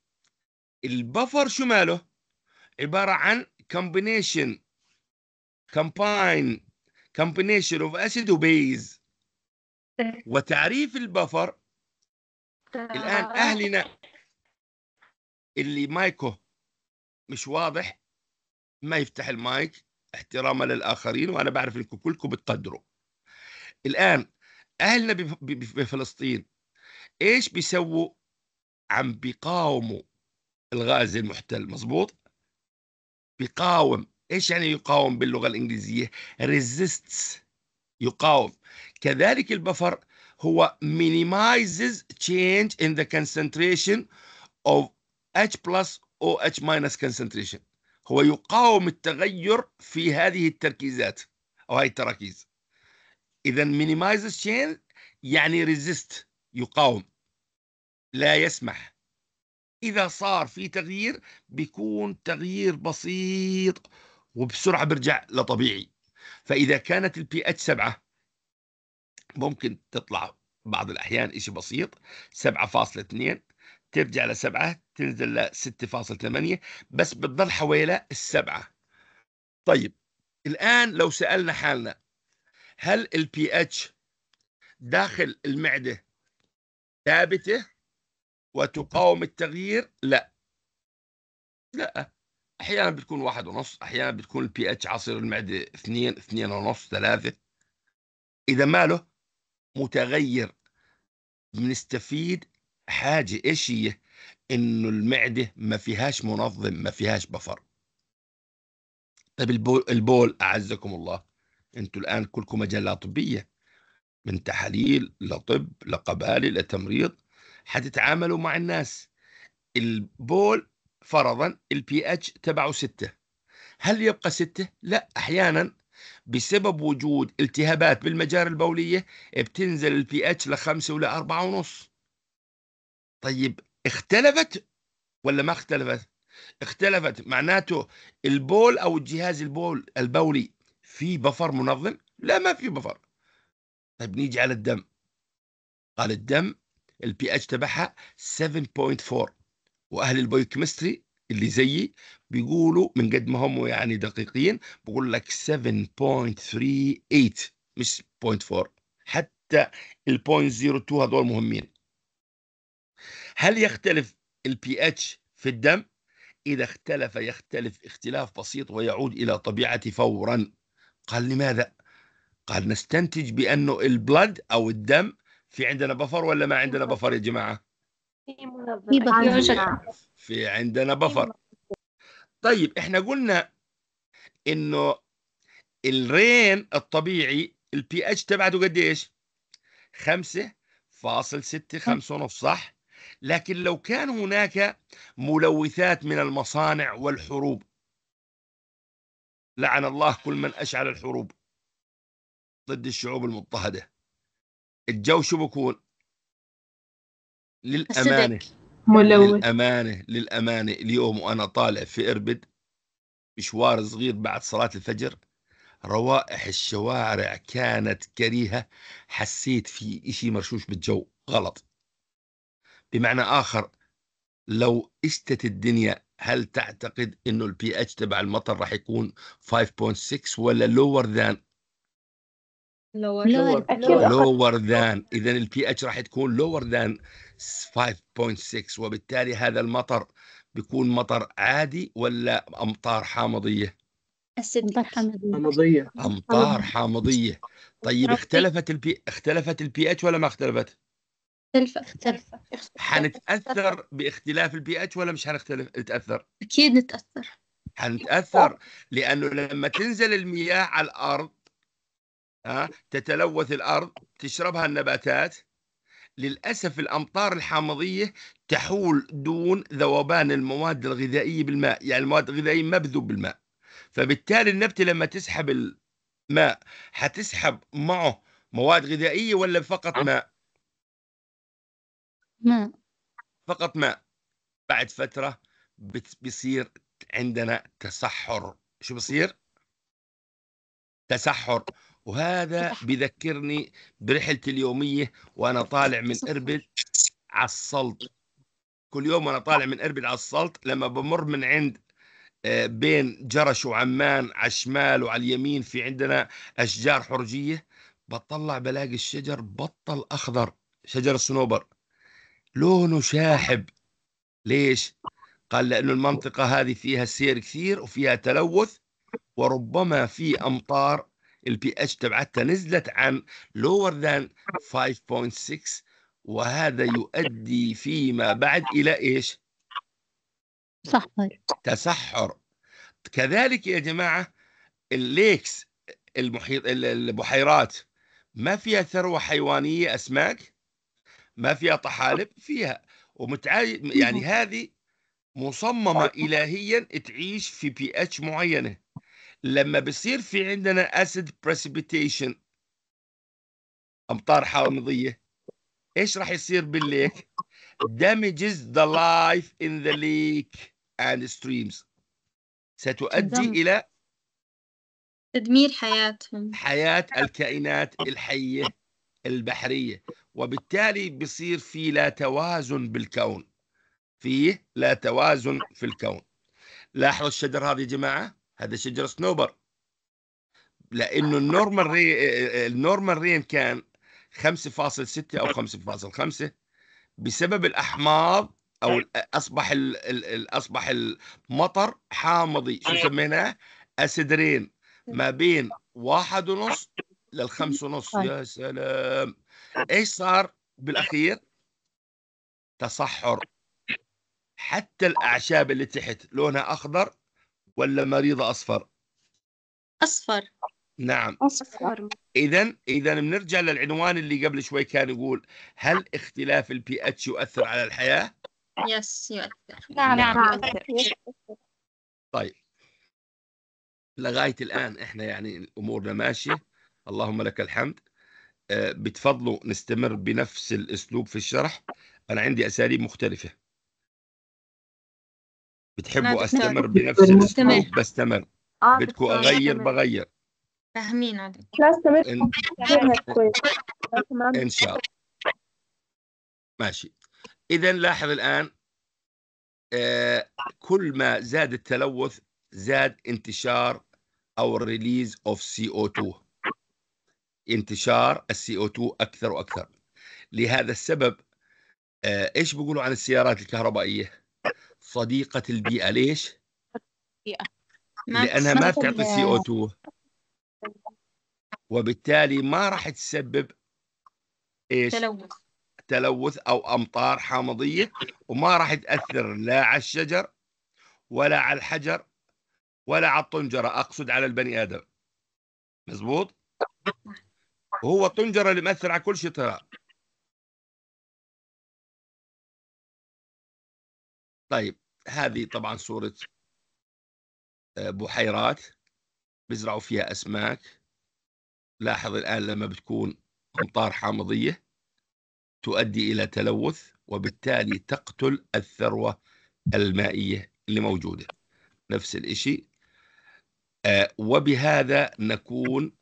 البفر شو ماله عباره عن كومبينيشن كومباين كومبينيشن اوف اسيد وبيز وتعريف البفر الان اهلنا اللي مايكو مش واضح ما يفتح المايك احتراما للاخرين وانا بعرف انكم كلكم بتقدروا الان اهلنا بفلسطين ايش بيسووا عم بيقاوموا الغاز المحتل مزبوط بيقاوم ايش يعني يقاوم باللغه الانجليزيه ريزيستس يقاوم كذلك البفر هو minimizes change in the concentration of H plus او اتش minus concentration هو يقاوم التغير في هذه التركيزات أو هاي التراكيز إذا minimizes change يعني ريزيست يقاوم لا يسمح إذا صار في تغيير بيكون تغيير بسيط وبسرعة برجع لطبيعي فإذا كانت البي اتش سبعة ممكن تطلع بعض الأحيان إشي بسيط سبعة فاصلة اثنين ترجع لسبعة تنزل لستة 6.8 ثمانية بس بتضل حوالي السبعة طيب الآن لو سألنا حالنا هل البي اتش داخل المعدة ثابته وتقاوم التغيير لا لا احيانا بتكون واحد ونص احيانا بتكون البي اتش عصير المعده اثنين اثنين ونص ثلاثه اذا ماله متغير بنستفيد حاجه ايش هي انه المعده ما فيهاش منظم ما فيهاش بفر طيب البول, البول اعزكم الله انتم الان كلكم مجله طبيه من تحاليل لطب لقبالي لتمريض حتتعاملوا مع الناس البول فرضا البي اتش تبعه ستة هل يبقى ستة؟ لا أحيانا بسبب وجود التهابات بالمجاري البولية بتنزل البي اتش لخمسة ولا أربعة ونص طيب اختلفت ولا ما اختلفت؟ اختلفت معناته البول أو الجهاز البول البولي في بفر منظم؟ لا ما في بفر طيب نيجي على الدم قال الدم البي اتش تبعها 7.4 واهل البيوكيمستري اللي زيي بيقولوا من قد ما هم يعني دقيقين بقول لك 7.38 مش 0.4 حتى ال 0.02 هذول مهمين هل يختلف البي اتش في الدم إذا اختلف يختلف اختلاف بسيط ويعود إلى طبيعته فورا قال لماذا قال نستنتج بأنه البلد أو الدم في عندنا بفر ولا ما عندنا بفر يا جماعة في بفر في عندنا بفر طيب احنا قلنا انه الرين الطبيعي البي اتش تبعته قديش خمسة فاصل ستة خمسة ونص صح لكن لو كان هناك ملوثات من المصانع والحروب لعن الله كل من أشعل الحروب ضد الشعوب المضطهدة الجو شو بكون للأمانة ملون للأمانة للأمانة اليوم وأنا طالع في إربد مشوار صغير بعد صلاة الفجر روائح الشوارع كانت كريهة حسيت في إشي مرشوش بالجو غلط بمعنى آخر لو اشتت الدنيا هل تعتقد انه البي اتش تبع المطر راح يكون 5.6 ولا لور ذان لور لور لور ذان اذا البي اتش راح تكون لور ذان 5.6 وبالتالي هذا المطر بيكون مطر عادي ولا امطار حامضيه؟ امطار حامضيه حامضيه امطار حامضيه طيب اختلفت البي اختلفت البي اتش ولا ما اختلفت؟ اختلفت حنتاثر باختلاف البي اتش ولا مش حنختلف نتاثر؟ اكيد نتاثر حنتاثر لانه لما تنزل المياه على الارض تتلوث الأرض تشربها النباتات للأسف الأمطار الحامضية تحول دون ذوبان المواد الغذائية بالماء يعني المواد الغذائية ما بذوب بالماء فبالتالي النبتة لما تسحب الماء حتسحب معه مواد غذائية ولا فقط نعم. ماء ماء فقط ماء بعد فترة بيصير عندنا تصحر شو بصير تسحر وهذا إيه بذكرني برحلتي اليومية وأنا طالع من إربد على السلط كل يوم وأنا طالع من إربد على السلط لما بمر من عند آه، بين جرش وعمان على الشمال وعلى اليمين في عندنا أشجار حرجية بطلع بلاقي الشجر بطل أخضر شجر الصنوبر لونه شاحب ليش؟ قال لأنه المنطقة هذه فيها سير كثير وفيها تلوث وربما في أمطار البي اتش تبعتها نزلت عن lower than 5.6 وهذا يؤدي فيما بعد إلى إيش؟ تسحر طيب. تسحر كذلك يا جماعة الليكس المحيط البحيرات ما فيها ثروة حيوانية أسماك ما فيها طحالب فيها ومتعاي يعني هذه مصممة طيب. إلهيا تعيش في بي اتش معينة لما بصير في عندنا اسيد بريسبيتيشن امطار حامضيه ايش راح يصير بالليك damages the life in the lake and streams ستؤدي دم. الى تدمير حياتهم حياه الكائنات الحيه البحريه وبالتالي بصير في لا توازن بالكون فيه لا توازن في الكون لاحظوا الشجر هذا يا جماعه هذا شجر صنوبر لانه النورمال ري النورمال ريم كان 5.6 او 5.5 بسبب الاحماض او نعم. اصبح ال اصبح المطر حامضي شو نعم. سميناه اسيد رين نعم. ما بين واحد ونص للخمس ونص يا سلام ايش صار بالاخير تصحر حتى الاعشاب اللي تحت لونها اخضر ولا مريضة أصفر؟ أصفر نعم أصفر إذا إذا بنرجع للعنوان اللي قبل شوي كان يقول هل اختلاف البي اتش يؤثر على الحياة؟ يس يؤثر نعم نعم يؤثر طيب لغاية الآن إحنا يعني أمورنا ماشية اللهم لك الحمد آه، بتفضلوا نستمر بنفس الأسلوب في الشرح أنا عندي أساليب مختلفة بتحبوا استمر بنفس الاسلوب بستمر آه بدكم اغير بغير فاهمين عليك استمر إن... ان شاء الله ماشي اذا لاحظ الان آه كل ما زاد التلوث زاد انتشار او الريليز اوف سي او 2 انتشار السي او 2 اكثر واكثر لهذا السبب آه ايش بيقولوا عن السيارات الكهربائيه صديقة البيئة ليش؟ لأنها ما بتعطي سي أو 2 وبالتالي ما راح تسبب ايش؟ تلوث تلوث أو أمطار حامضية وما راح تأثر لا على الشجر ولا على الحجر ولا على الطنجرة أقصد على البني آدم مزبوط؟ وهو الطنجرة اللي مأثر على كل شيء ترى طيب هذه طبعا صورة آه، بحيرات بيزرعوا فيها أسماك لاحظ الآن لما بتكون أمطار حامضية تؤدي إلى تلوث وبالتالي تقتل الثروة المائية اللي موجودة نفس الإشي آه، وبهذا نكون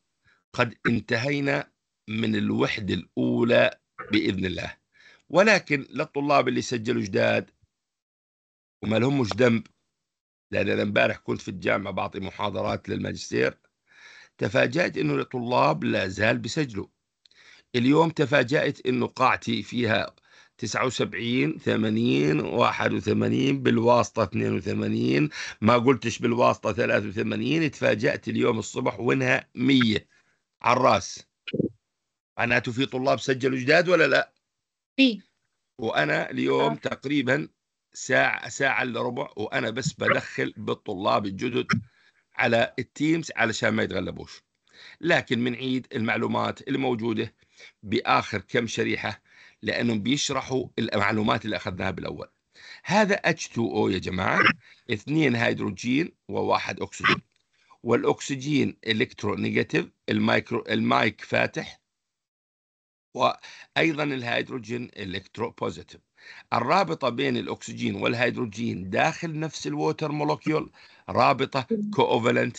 قد انتهينا من الوحدة الأولى بإذن الله ولكن للطلاب اللي سجلوا جداد وما لهمش ذنب لأن أنا امبارح كنت في الجامعة بعطي محاضرات للماجستير تفاجأت أنه الطلاب لا زال بيسجلوا اليوم تفاجأت أنه قاعتي فيها 79 80 81 بالواسطة 82 ما قلتش بالواسطة 83 تفاجأت اليوم الصبح وانها 100 على الراس معناته في طلاب سجلوا جداد ولا لا؟ في وأنا اليوم آه. تقريبا ساعة ساعة إلا ربع وأنا بس بدخل بالطلاب الجدد على التيمز علشان ما يتغلبوش لكن بنعيد المعلومات الموجودة بآخر كم شريحة لأنهم بيشرحوا المعلومات اللي أخذناها بالأول هذا H2O يا جماعة اثنين هيدروجين وواحد أكسجين والأكسجين إلكترونيجاتيف المايكرو المايك فاتح وأيضا الهيدروجين إلكترو بوزيتيف الرابطة بين الأكسجين والهيدروجين داخل نفس الووتر مولوكيول رابطة كوفالنت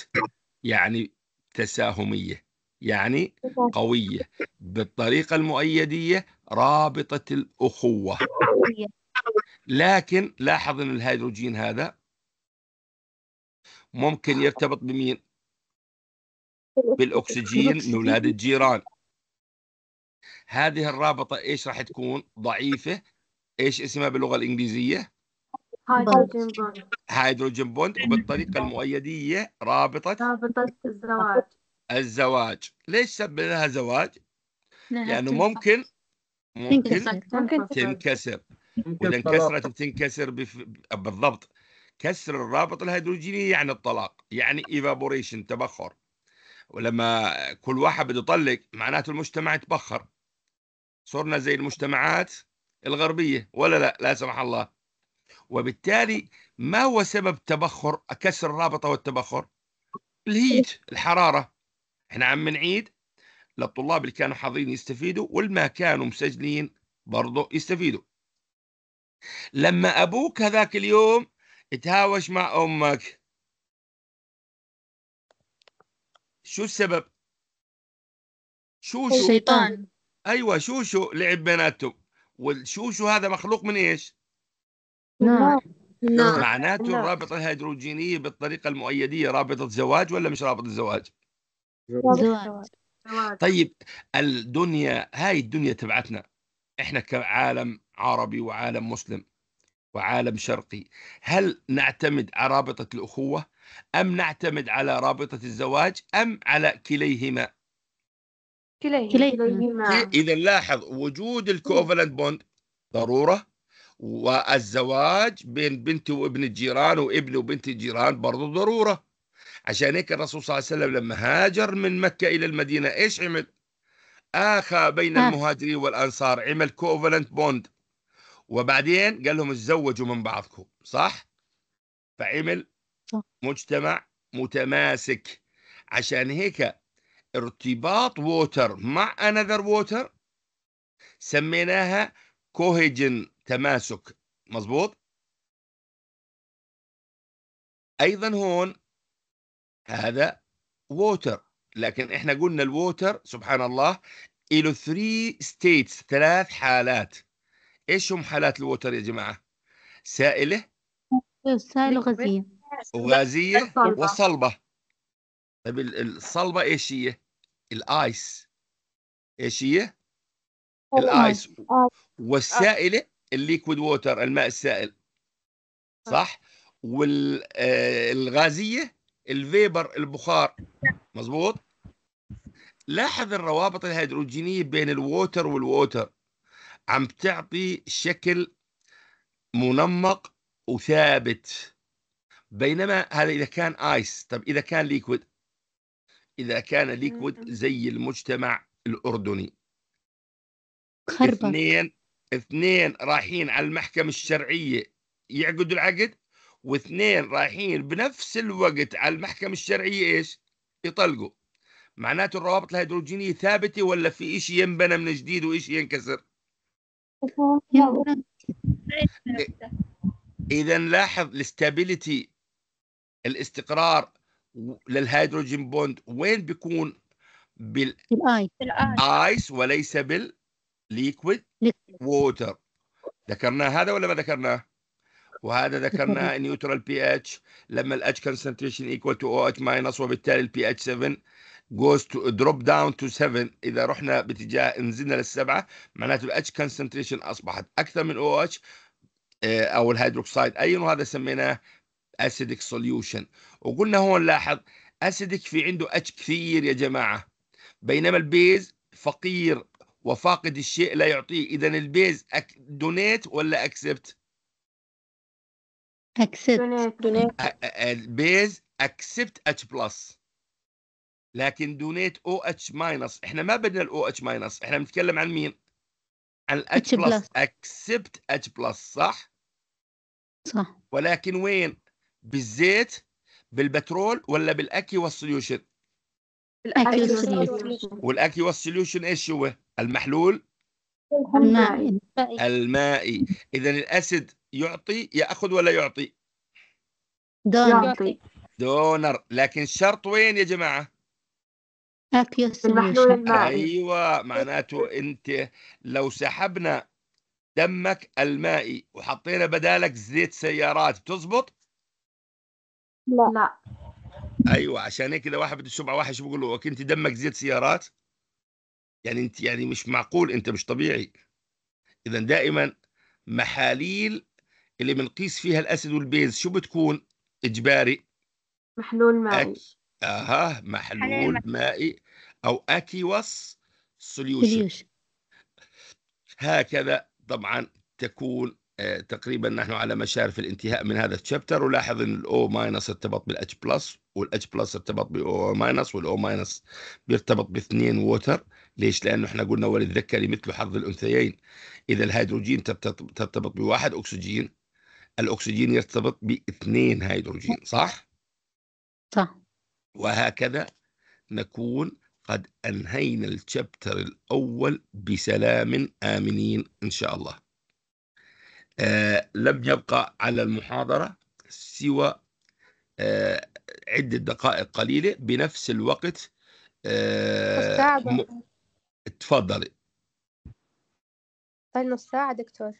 يعني تساهمية يعني قوية بالطريقة المؤيدية رابطة الأخوة لكن لاحظ أن الهيدروجين هذا ممكن يرتبط بمين بالأكسجين من أولاد الجيران هذه الرابطة إيش راح تكون ضعيفة ايش اسمها باللغه الانجليزيه هيدروجين بوند هيدروجين بوند وبالطريقه المؤيديه رابطه رابطه الزواج الزواج ليش سميناها زواج نعم، لانه ممكن ممكن تنكسر واذا انكسرت بتنكسر بالضبط كسر الرابط الهيدروجيني يعني الطلاق يعني ايفابوريشن تبخر ولما كل واحد بده يطلق معناته المجتمع تبخر صرنا زي المجتمعات الغربية ولا لا لا سمح الله وبالتالي ما هو سبب تبخر كسر الرابطة والتبخر الهيت الحرارة احنا عم نعيد للطلاب اللي كانوا حاضرين يستفيدوا والما كانوا مسجلين برضه يستفيدوا لما أبوك هذاك اليوم تهاوش مع أمك شو السبب شو شو الشيطان أيوة شو شو لعب بيناتهم والشوشو هذا مخلوق من إيش؟ نعم نعم معناته نعم. الرابطة الهيدروجينية بالطريقة المؤيدية رابطة زواج ولا مش رابطة زواج؟ زواج طيب الدنيا هاي الدنيا تبعتنا احنا كعالم عربي وعالم مسلم وعالم شرقي هل نعتمد على رابطة الأخوة أم نعتمد على رابطة الزواج أم على كليهما كليهما كليهما إيه، إذا لاحظ وجود الكوفلنت بوند ضرورة والزواج بين بنت وابن الجيران وابن وبنت الجيران برضو ضرورة عشان هيك الرسول صلى الله عليه وسلم لما هاجر من مكة إلى المدينة إيش عمل؟ آخى بين ها. المهاجرين والأنصار عمل كوفلنت بوند وبعدين قال لهم تزوجوا من بعضكم صح؟ فعمل مجتمع متماسك عشان هيك ارتباط ووتر مع انذر ووتر سميناها كوهيجن تماسك مظبوط ايضا هون هذا ووتر لكن احنا قلنا الووتر سبحان الله له ثري ستيتس ثلاث حالات ايش هم حالات الووتر يا جماعه سائله سائله وغازيه وغازيه وصلبه طيب الصلبه ايش هي؟ الايس ايش هي؟ الايس آه. والسائله الليكويد ووتر الماء السائل آه. صح؟ والغازيه آه، الفيبر البخار مضبوط؟ لاحظ الروابط الهيدروجينيه بين الووتر والووتر عم تعطي شكل منمق وثابت بينما هذا اذا كان ايس طب اذا كان ليكويد إذا كان ليكويد زي المجتمع الأردني خربك. اثنين اثنين رايحين على المحكمة الشرعية يعقدوا العقد واثنين رايحين بنفس الوقت على المحكمة الشرعية ايش؟ يطلقوا معناته الروابط الهيدروجينية ثابتة ولا في إشي ينبنى من جديد وإشي ينكسر؟ إذا لاحظ الاستابيليتي الاستقرار للهيدروجين بوند وين بيكون بال ايس وليس بالليكويد ووتر ذكرناه هذا ولا ما ذكرناه؟ وهذا ذكرناه نيوترال بي اتش لما الاتش كونسنتريشن ايكوال تو او اتش ماينس وبالتالي البي اتش 7 جوز تو دروب داون تو 7 اذا رحنا باتجاه نزلنا للسبعه معناته الاتش كونسنتريشن اصبحت اكثر من آه، او OH اتش او الهيدروكسيد اي وهذا سميناه اسيدك سوليوشن وقلنا هون لاحظ اسيدك في عنده اتش كثير يا جماعه بينما البيز فقير وفاقد الشيء لا يعطيه اذا البيز دونيت ولا اكسبت اكسبت البيز اكسبت اتش بلس لكن دونيت او اتش ماينس احنا ما بدنا الاو اتش ماينس احنا بنتكلم عن مين عن الاتش بلس اكسبت اتش بلس صح صح ولكن وين بالزيت بالبترول ولا بالاكي والسوليوشن الاكي والسوليوشن والاكي والسوليوشن ايش هو المحلول المائي المائي اذا الاسيد يعطي ياخذ ولا يعطي دونر دونر لكن الشرط وين يا جماعه اكي المحلول ايوه معناته انت لو سحبنا دمك المائي وحطينا بدالك زيت سيارات تزبط لا لا ايوه عشان هيك اذا واحد بده سمعه واحد شو بقول له وك انت دمك زيت سيارات يعني انت يعني مش معقول انت مش طبيعي اذا دائما محاليل اللي بنقيس فيها الاسيد والبيز شو بتكون اجباري محلول مائي أك... اها محلول مائي او اكيوس سوليوشن هكذا طبعا تكون آه، تقريبا نحن على مشارف الانتهاء من هذا الشابتر ولاحظ ان الاو ماينس ارتبط بالاتش بلس والاتش بلس ارتبط بالاو ماينس والاو ماينس بيرتبط باثنين ووتر ليش؟ لانه احنا قلنا وللذكر مثل حظ الانثيين اذا الهيدروجين ترتبط بواحد اكسجين الاكسجين يرتبط باثنين هيدروجين صح؟ صح وهكذا نكون قد انهينا الشابتر الاول بسلام امنين ان شاء الله آه، لم يبقى على المحاضرة سوى آه، عدة دقائق قليلة بنفس الوقت آه م... تفضلي طيب نص ساعة دكتور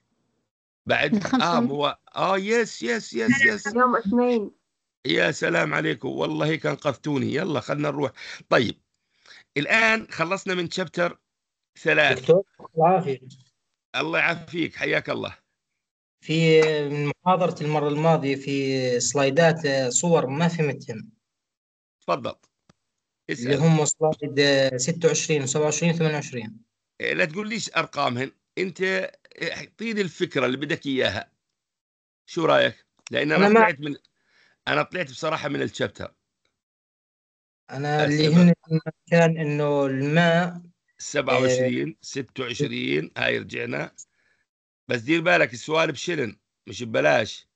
بعد اه هو اه يس يس يس يس يوم اثنين يا سلام عليكم والله كان قفتوني يلا خلنا نروح طيب الان خلصنا من شابتر ثلاث يعافيك الله يعافيك حياك الله في من محاضرة المرة الماضية في سلايدات آه، صور ما فهمتهم تفضل اللي هم سلايد 26 و 27 و 28 لا تقول ليش ارقامهم انت اعطيني إيه، الفكره اللي بدك اياها شو رايك لان انا, أنا طلعت من انا طلعت بصراحه من الشابتر انا آه، اللي هنا كان انه الماء 27 26 آه، هاي رجعنا بس دير بالك السؤال بشلن مش ببلاش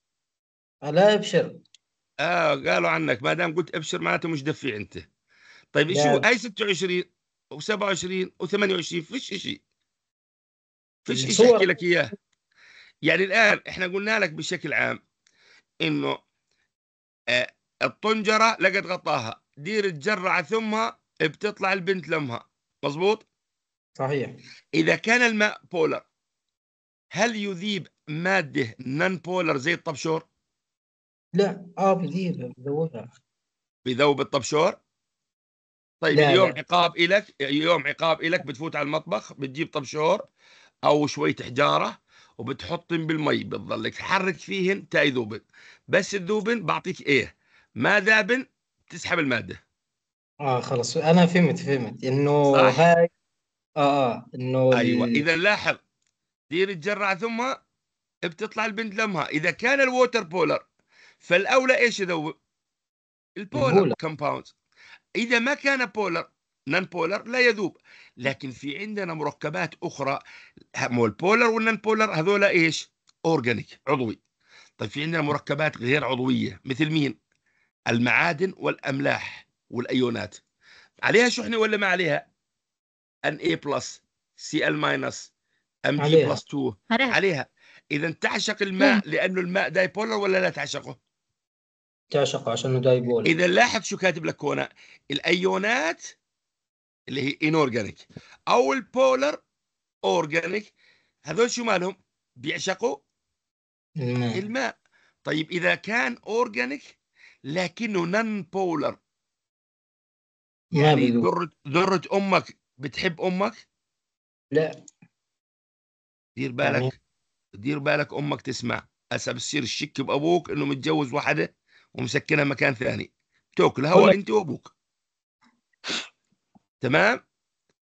لا ابشر اه قالوا عنك ما دام قلت ابشر معناته مش دفيع انت طيب ايش نعم. هو اي 26 و27 و28 فيش شيء فيش شيء احكي لك اياه يعني الان احنا قلنا لك بشكل عام انه آه الطنجره لقت غطاها دير الجره على ثمها بتطلع البنت لمها مظبوط صحيح اذا كان الماء بولر هل يذيب ماده نون بولر زي الطبشور؟ لا اه بذيب بذوبها بذوب الطبشور؟ طيب لا اليوم لا. عقاب الك اليوم عقاب الك بتفوت على المطبخ بتجيب طبشور او شويه حجاره وبتحطهم بالمي بتظلك تحرك فيهن تا يذوبن بس تذوبن بعطيك ايه ما ذابن تسحب الماده اه خلص انا فهمت فهمت انه هاي اه اه انه ايوه اذا لاحظ دير تجرع ثمها بتطلع البنت لمها اذا كان الووتر بولر فالاولى ايش يذوب البولر كومباوند اذا ما كان بولر نان بولر لا يذوب لكن في عندنا مركبات اخرى مو البولر والنان بولر هذول ايش اورجانيك عضوي طيب في عندنا مركبات غير عضويه مثل مين المعادن والاملاح والايونات عليها شحنه ولا ما عليها ان اي بلس سي ال ماينس ام دي بلس 2 عليها, اذا تعشق الماء لانه الماء دايبولر ولا لا تعشقه تعشقه عشان دايبولر اذا لاحظ شو كاتب لك هنا الايونات اللي هي انورجانيك او البولر اورجانيك هذول شو مالهم بيعشقوا الماء, الماء. طيب اذا كان اورجانيك لكنه نن بولر يعني ذرة ذرة امك بتحب امك؟ لا دير يعني بالك دير بالك امك تسمع هسه بتصير الشك بابوك انه متجوز واحده ومسكنها مكان ثاني توكل هوا انت وابوك تمام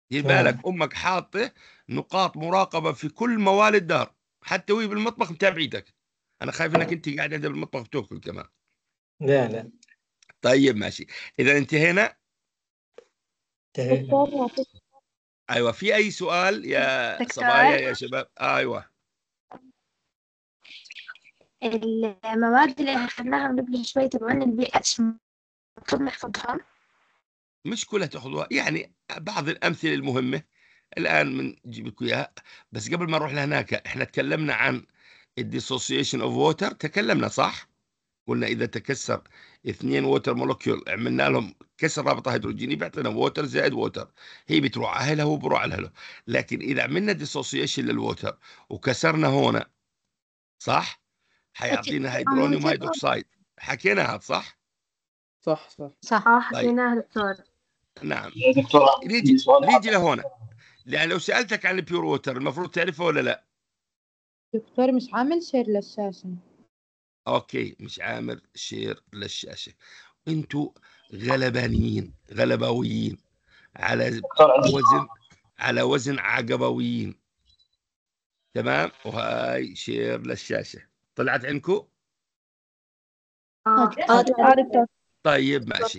دير بالك امك حاطه نقاط مراقبه في كل موال الدار حتى وهي بالمطبخ متابعيتك انا خايف انك انت قاعد عندها بالمطبخ بتاكل كمان لا لا طيب ماشي اذا انتهينا انتهينا ايوه في اي سؤال يا صبايا يا شباب ايوه المواد اللي اخذناها من قبل شوي تبعون البيئه المفروض نحفظها مش كلها تاخذوها يعني بعض الامثله المهمه الان بنجيب لكم اياها بس قبل ما نروح لهناك احنا تكلمنا عن الديسوسيشن اوف ووتر تكلمنا صح؟ قلنا إذا تكسر اثنين ووتر مولوكيول عملنا لهم كسر رابطة هيدروجيني بيعطينا ووتر زائد ووتر هي بتروح على هلا وبروح على هلا لكن إذا عملنا ديسوسيشن للووتر وكسرنا هون صح؟ حيعطينا هيدرونيوم هيدروكسيد حكيناها صح؟ صح صح صح طيب. حكيناها دكتور نعم إيه، نيجي نيجي لهون لأن لو سألتك عن البيور ووتر المفروض تعرفه ولا لا؟ دكتور مش عامل شير للشاشة اوكي مش عامل شير للشاشه انتوا غلبانيين غلباويين على وزن على وزن عقبويين تمام وهاي شير للشاشه طلعت عندكم آه، آه، طيب ماشي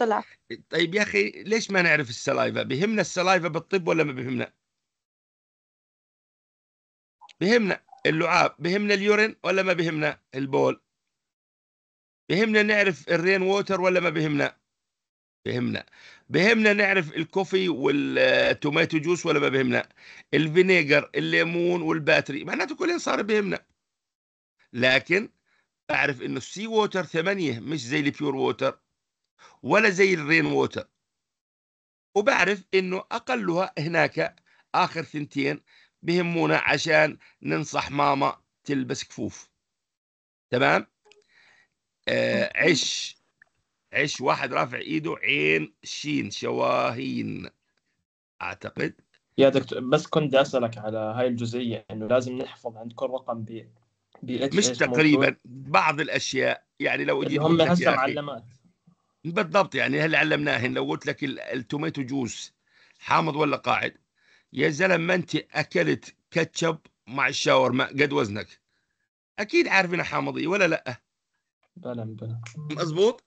طيب يا اخي ليش ما نعرف السلايفا بهمنا السلايفا بالطب ولا ما بهمنا بهمنا اللعاب بهمنا اليورين ولا ما بهمنا البول بهمنا نعرف الرين ووتر ولا ما بهمنا بهمنا بهمنا نعرف الكوفي والتوماتو جوس ولا ما بهمنا الفينيجر الليمون والباتري معناته كلها صار بهمنا لكن اعرف انه السي ووتر ثمانية مش زي البيور ووتر ولا زي الرين ووتر وبعرف انه اقلها هناك اخر ثنتين بهمونا عشان ننصح ماما تلبس كفوف تمام آه عش عش واحد رافع ايده عين شين شواهين اعتقد يا دكتور بس كنت اسالك على هاي الجزئيه انه لازم نحفظ عند كل رقم ب مش تقريبا بعض الاشياء يعني لو اجيت هم هسه معلمات بالضبط يعني هل علمناهن لو قلت لك التوميتو جوس حامض ولا قاعد يا زلمه انت اكلت كاتشب مع الشاورما قد وزنك اكيد عارف انها حامضيه ولا لا بلا بلا مزبوط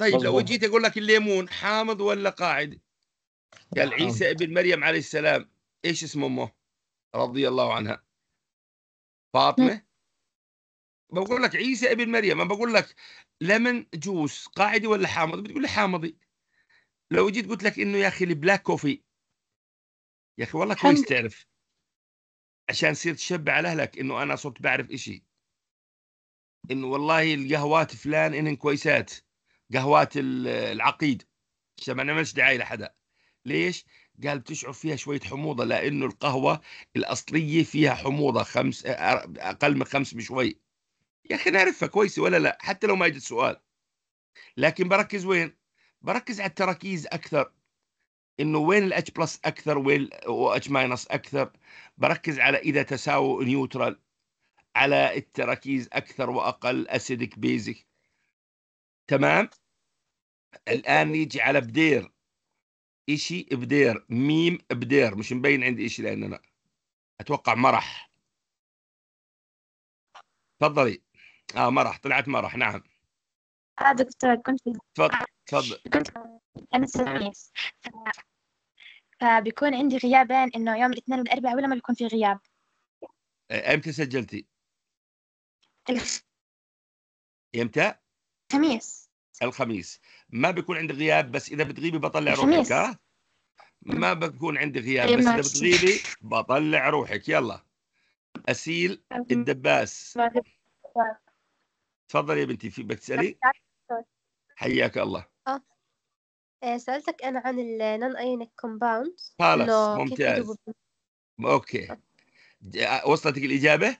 طيب لو جيت اقول لك الليمون حامض ولا قاعد قال عيسى ابن مريم عليه السلام ايش اسم امه رضي الله عنها فاطمه بقول لك عيسى ابن مريم ما بقول لك لمن جوس قاعد ولا حامض بتقول لي حامضي لو جيت قلت لك انه يا اخي البلاك كوفي يا اخي والله كويس تعرف عشان تصير تشبع على اهلك انه انا صرت بعرف اشي انه والله القهوات فلان انهن كويسات قهوات العقيد ما نعملش دعايه لحدا ليش؟ قال بتشعر فيها شويه حموضه لانه القهوه الاصليه فيها حموضه خمس اقل من خمس بشوي يا اخي نعرفها كويسه ولا لا حتى لو ما اجت سؤال لكن بركز وين؟ بركز على التراكيز اكثر انه وين الاتش بلس اكثر وين الاتش ماينس اكثر بركز على اذا تساووا نيوترال على التراكيز اكثر واقل اسيدك بيزك تمام الان نيجي على بدير إشي بدير ميم بدير مش مبين عندي إشي لأن أنا أتوقع مرح تفضلي آه مرح طلعت مرح نعم آه دكتور كنت تفضل تفضل كنت أنا سميس فبيكون آه، عندي غيابين إنه يوم الاثنين والأربعاء ولا ما بيكون في غياب آه، إمتى سجلتي؟ امتى؟ الخميس الخميس ما بيكون عندي غياب بس اذا بتغيبي بطلع الخميس. روحك ها ما بكون عندي غياب بس اذا بتغيبي بطلع روحك أيوة، يلا اسيل الدباس تفضلي يا بنتي في بدك تسالي حياك الله أه. آه، سالتك انا عن النون اينك كومباوند خلص ممتاز اوكي أه. وصلتك الاجابه؟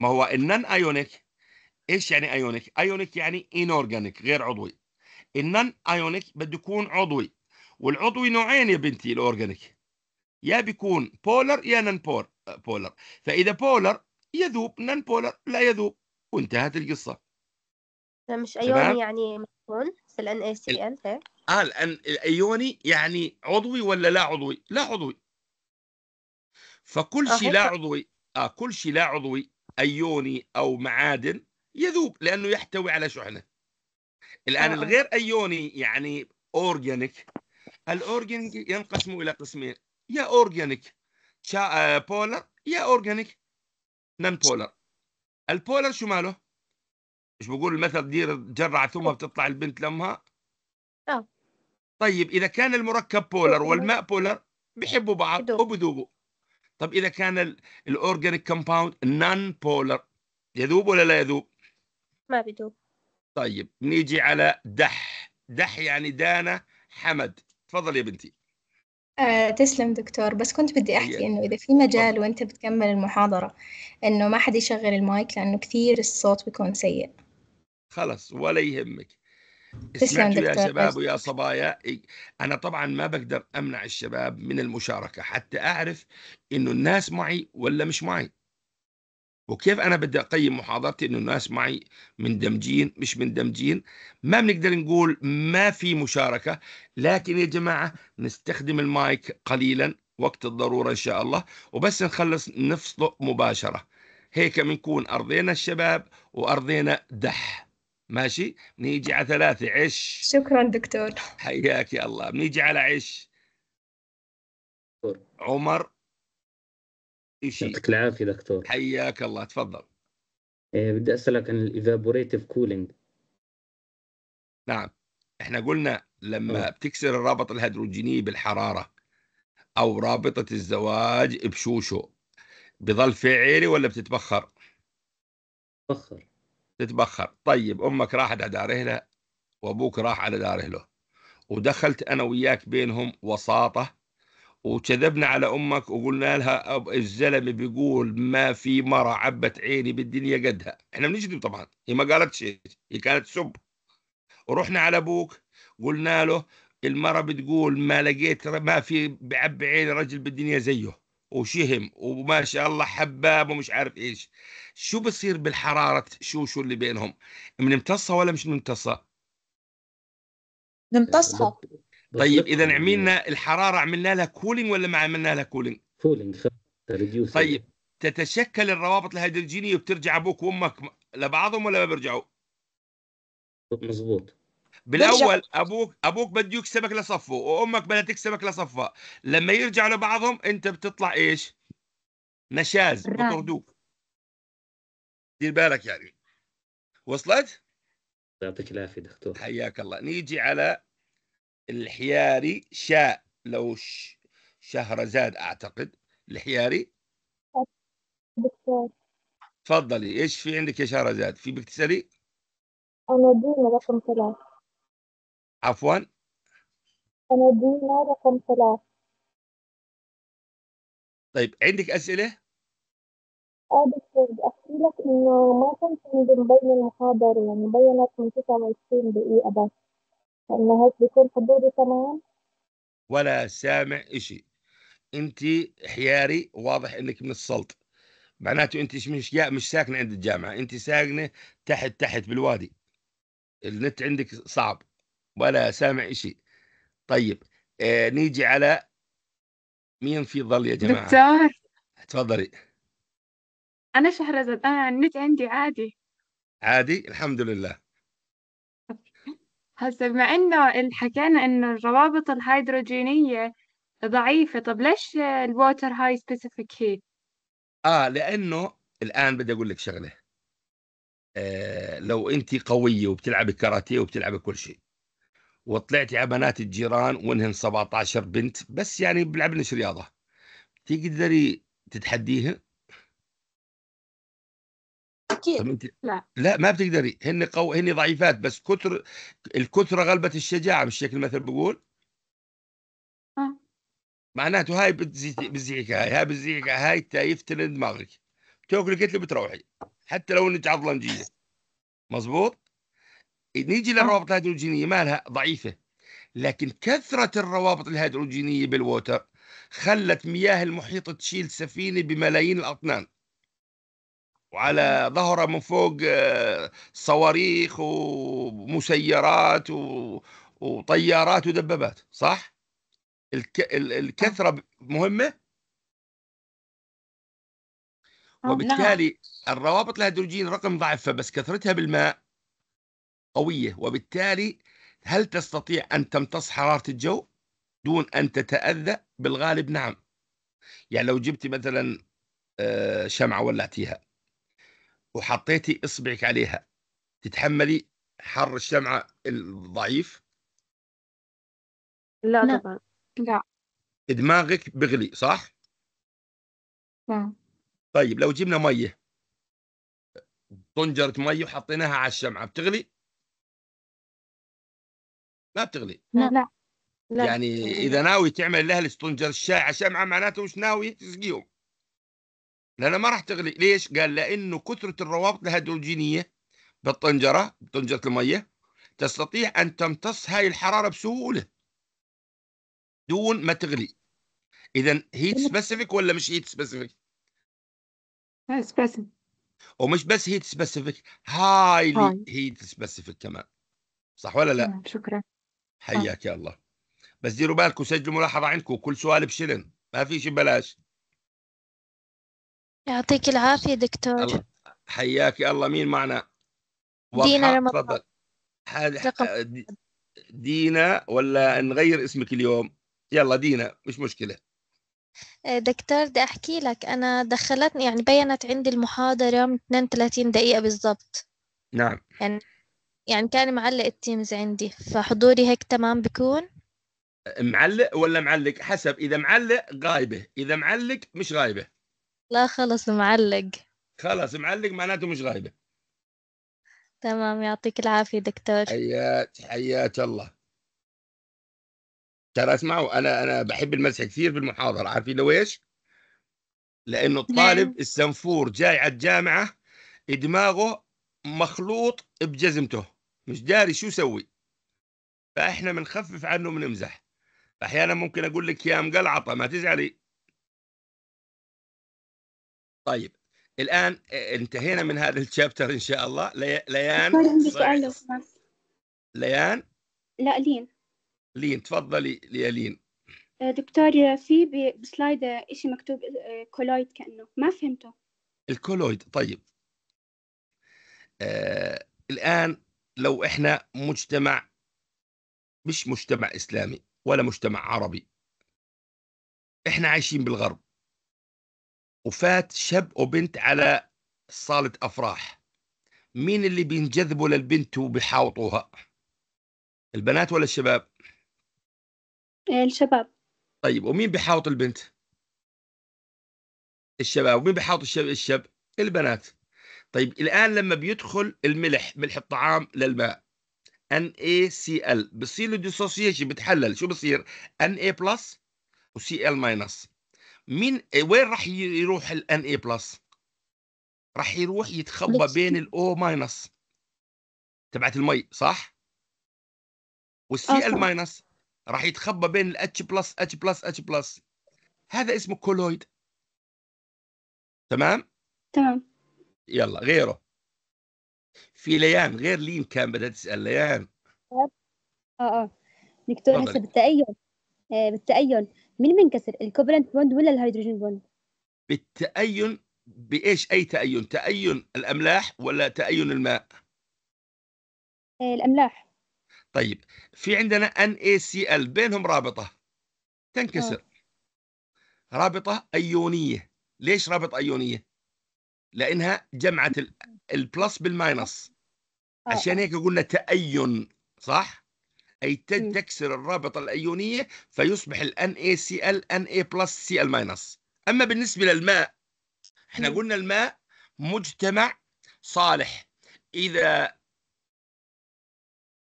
ما هو النان ايونيك ايش يعني ايونيك ايونيك يعني انورجانيك غير عضوي النان ايونيك بده يكون عضوي والعضوي نوعين يا بنتي الاورجانيك يا بيكون بولر يا نان بور بولر فاذا بولر يذوب نان بولر لا يذوب وانتهت القصه مش ايوني يعني مكون في الان اي سي ال اه الان الايوني يعني عضوي ولا لا عضوي لا عضوي فكل آه، شيء لا عضوي اه كل شيء لا عضوي ايوني او معادن يذوب لانه يحتوي على شحنه الان آه. الغير ايوني يعني اورجانيك الاورجانيك ينقسم الى قسمين يا اورجانيك آه، بولر يا اورجانيك نان بولر البولر شو ماله؟ ايش بقول المثل دير جرع ثم بتطلع البنت لامها اه طيب اذا كان المركب بولر والماء بولر بيحبوا بعض وبذوبوا طب اذا كان الاورجانيك كومباوند نان بولر يذوب ولا لا يذوب؟ ما بيذوب طيب نيجي على دح دح يعني دانا حمد تفضل يا بنتي آه، تسلم دكتور بس كنت بدي أحكي إنه إذا في مجال وأنت بتكمل المحاضرة إنه ما حد يشغل المايك لأنه كثير الصوت بيكون سيء خلص ولا يهمك يعني سمعتوا يا شباب ويا صبايا انا طبعا ما بقدر امنع الشباب من المشاركه حتى اعرف انه الناس معي ولا مش معي وكيف انا بدي اقيم محاضرتي انه الناس معي مندمجين مش مندمجين ما بنقدر نقول ما في مشاركه لكن يا جماعه نستخدم المايك قليلا وقت الضروره ان شاء الله وبس نخلص نفصله مباشره هيك بنكون ارضينا الشباب وارضينا دح ماشي نيجي على ثلاثة عش شكرا دكتور حياك يا الله بنيجي على عش دكتور. عمر إيش يعطيك العافية دكتور حياك الله تفضل إيه بدي أسألك عن الإيفابوريتيف كولينج نعم احنا قلنا لما أوه. بتكسر الرابط الهيدروجيني بالحرارة أو رابطة الزواج بشوشو بظل فعيلي ولا بتتبخر؟ بتتبخر تتبخر طيب أمك راحت على دار أهلها وأبوك راح على دار أهله ودخلت أنا وياك بينهم وساطة وكذبنا على امك وقلنا لها الزلمه بيقول ما في مره عبت عيني بالدنيا قدها احنا بنكذب طبعا هي ما قالت شيء هي كانت تسب ورحنا على ابوك قلنا له المره بتقول ما لقيت ما في بعب عيني رجل بالدنيا زيه وشهم وما شاء الله حباب ومش عارف ايش شو بصير بالحرارة شو شو اللي بينهم منمتصة ولا مش منمتصة نمتصها طيب اذا عملنا الحرارة عملنا لها كولينج ولا ما عملنا لها كولينج كولينج طيب تتشكل الروابط الهيدروجينية وبترجع ابوك وامك لبعضهم ولا ما بيرجعوا مزبوط بالاول ابوك ابوك بده يكسبك لصفه وامك بدها تكسبك لصفها لما يرجعوا لبعضهم انت بتطلع ايش نشاز بطردوك دير بالك يعني وصلت يعطيك العافيه دكتور حياك الله نيجي على الحياري شاء لو ش... شهرزاد اعتقد الحياري دكتور تفضلي ايش في عندك يا شهرزاد في بك تسالي انا دينا رقم ثلاثة عفوا سندينا رقم ثلاث طيب عندك أسئلة؟ اه دكتور احكي لك انه ما كنت بين المحاضرة يعني بينت من 29 دقيقة بس فانه هيك بيكون حضوري تمام ولا سامع إشي أنت حياري واضح أنك من السلط معناته أنت مش مش ساكنة عند الجامعة أنت ساكنة تحت تحت بالوادي النت عندك صعب ولا سامع شيء طيب آه نيجي على مين في ظل يا جماعه دكتور تفضلي انا شهرزاد انا النت عندي عادي عادي الحمد لله هسه بما انه حكينا انه الروابط الهيدروجينيه ضعيفه طب ليش الووتر هاي سبيسيفيك هيت اه لانه الان بدي اقول لك شغله آه لو انت قويه وبتلعبي كاراتيه وبتلعبي كل شيء وطلعت على بنات الجيران وانهن 17 بنت بس يعني بلعبنش رياضه تقدري تتحديها؟ اكيد لا لا ما بتقدري هن قو... هن ضعيفات بس كثر الكثره غلبت الشجاعه مش شكل المثل بقول أه. معناته هاي بتزيحك هاي هاي بتزيحك هاي تايف دماغك تاكلي كتله بتروحي حتى لو انك عضلنجيه مزبوط نيجي آه. للروابط الهيدروجينيه مالها ضعيفه لكن كثره الروابط الهيدروجينيه بالووتر خلت مياه المحيط تشيل سفينه بملايين الاطنان وعلى ظهرها من فوق آه، صواريخ ومسيرات و... وطيارات ودبابات صح الك... الكثره مهمه آه، نعم. وبالتالي الروابط الهيدروجين رقم ضعفها بس كثرتها بالماء قوية وبالتالي هل تستطيع أن تمتص حرارة الجو دون أن تتأذى بالغالب نعم يعني لو جبت مثلا آه، شمعة ولعتيها وحطيتي إصبعك عليها تتحملي حر الشمعة الضعيف لا نعم. طبعا لا دماغك بغلي صح؟ نعم طيب لو جبنا مية طنجرة مية وحطيناها على الشمعة بتغلي؟ ما بتغلي لا لا, لا. يعني اذا ناوي تعمل لها الاسطنجر الشاي عشان معناته مش ناوي تسقيهم لا ما راح تغلي ليش قال لانه كثره الروابط الهيدروجينيه بالطنجره بطنجره الميه تستطيع ان تمتص هاي الحراره بسهوله دون ما تغلي اذا هيت سبيسيفيك ولا مش هيت سبيسيفيك سبيسيفيك ومش بس هيت سبيسيفيك هايلي هاي. هيت سبيسيفيك كمان صح ولا لا نعم، شكرا آه. حياك يا الله بس ديروا بالكم سجلوا ملاحظه عندكم كل سؤال بشلن ما في شيء ببلاش يعطيك العافيه دكتور الله. حياك يا الله مين معنا دينا تفضل آه، دينا ولا نغير اسمك اليوم يلا دينا مش مشكله آه، دكتور بدي احكي لك انا دخلتني يعني بينت عندي المحاضره من 32 دقيقه بالضبط نعم يعني يعني كان معلق التيمز عندي فحضوري هيك تمام بكون معلق ولا معلق حسب اذا معلق غايبه اذا معلق مش غايبه لا خلص معلق خلص معلق معناته مش غايبه تمام يعطيك العافيه دكتور حيات حيات الله ترى اسمعوا انا انا بحب المزح كثير في المحاضره عارفين لو ايش؟ لانه نعم. الطالب السنفور جاي على الجامعه دماغه مخلوط بجزمته مش داري شو يسوي فاحنا بنخفف عنه بنمزح احيانا ممكن اقول لك يا مقلعطه ما تزعلي طيب الان آه، انتهينا من هذا الشابتر ان شاء الله لي... ليان ليان لا لين لين تفضلي يا لين آه، دكتور في بسلايد آه، شيء مكتوب كولويد كأنه ما فهمته الكولويد طيب آه الآن لو احنا مجتمع مش مجتمع اسلامي ولا مجتمع عربي احنا عايشين بالغرب وفات شاب وبنت على صالة افراح مين اللي بينجذبوا للبنت وبيحاوطوها البنات ولا الشباب الشباب طيب ومين بيحاوط البنت الشباب ومين بيحاوط الشاب الشب البنات طيب الآن لما بيدخل الملح ملح الطعام للماء NaCl بصير له ديسوسيشن بتحلل شو بصير Na بلس وCl ماينس مين وين راح يروح ال Na بلس راح يروح يتخبى بين الاو ماينس تبعت المي صح والسي ال ماينس راح يتخبى بين الاتش بلس اتش بلس اتش بلس هذا اسمه كولويد تمام تمام يلا غيره في ليان غير لين كان بدها تسال ليان اه اه دكتور هسه بالتأين آه بالتأين مين بينكسر الكوبلنت بوند ولا الهيدروجين بوند؟ بالتأين بإيش أي تأين؟ تأين الأملاح ولا تأين الماء؟ آه الأملاح طيب في عندنا NaCl بينهم رابطة تنكسر آه. رابطة أيونية ليش رابطة أيونية؟ لانها جمعت البلس بالماينس آه. عشان هيك قلنا تأين صح؟ اي تكسر الرابطه الايونيه فيصبح ان اي سي ال ان اي بلس سي ال ماينس اما بالنسبه للماء احنا قلنا الماء مجتمع صالح اذا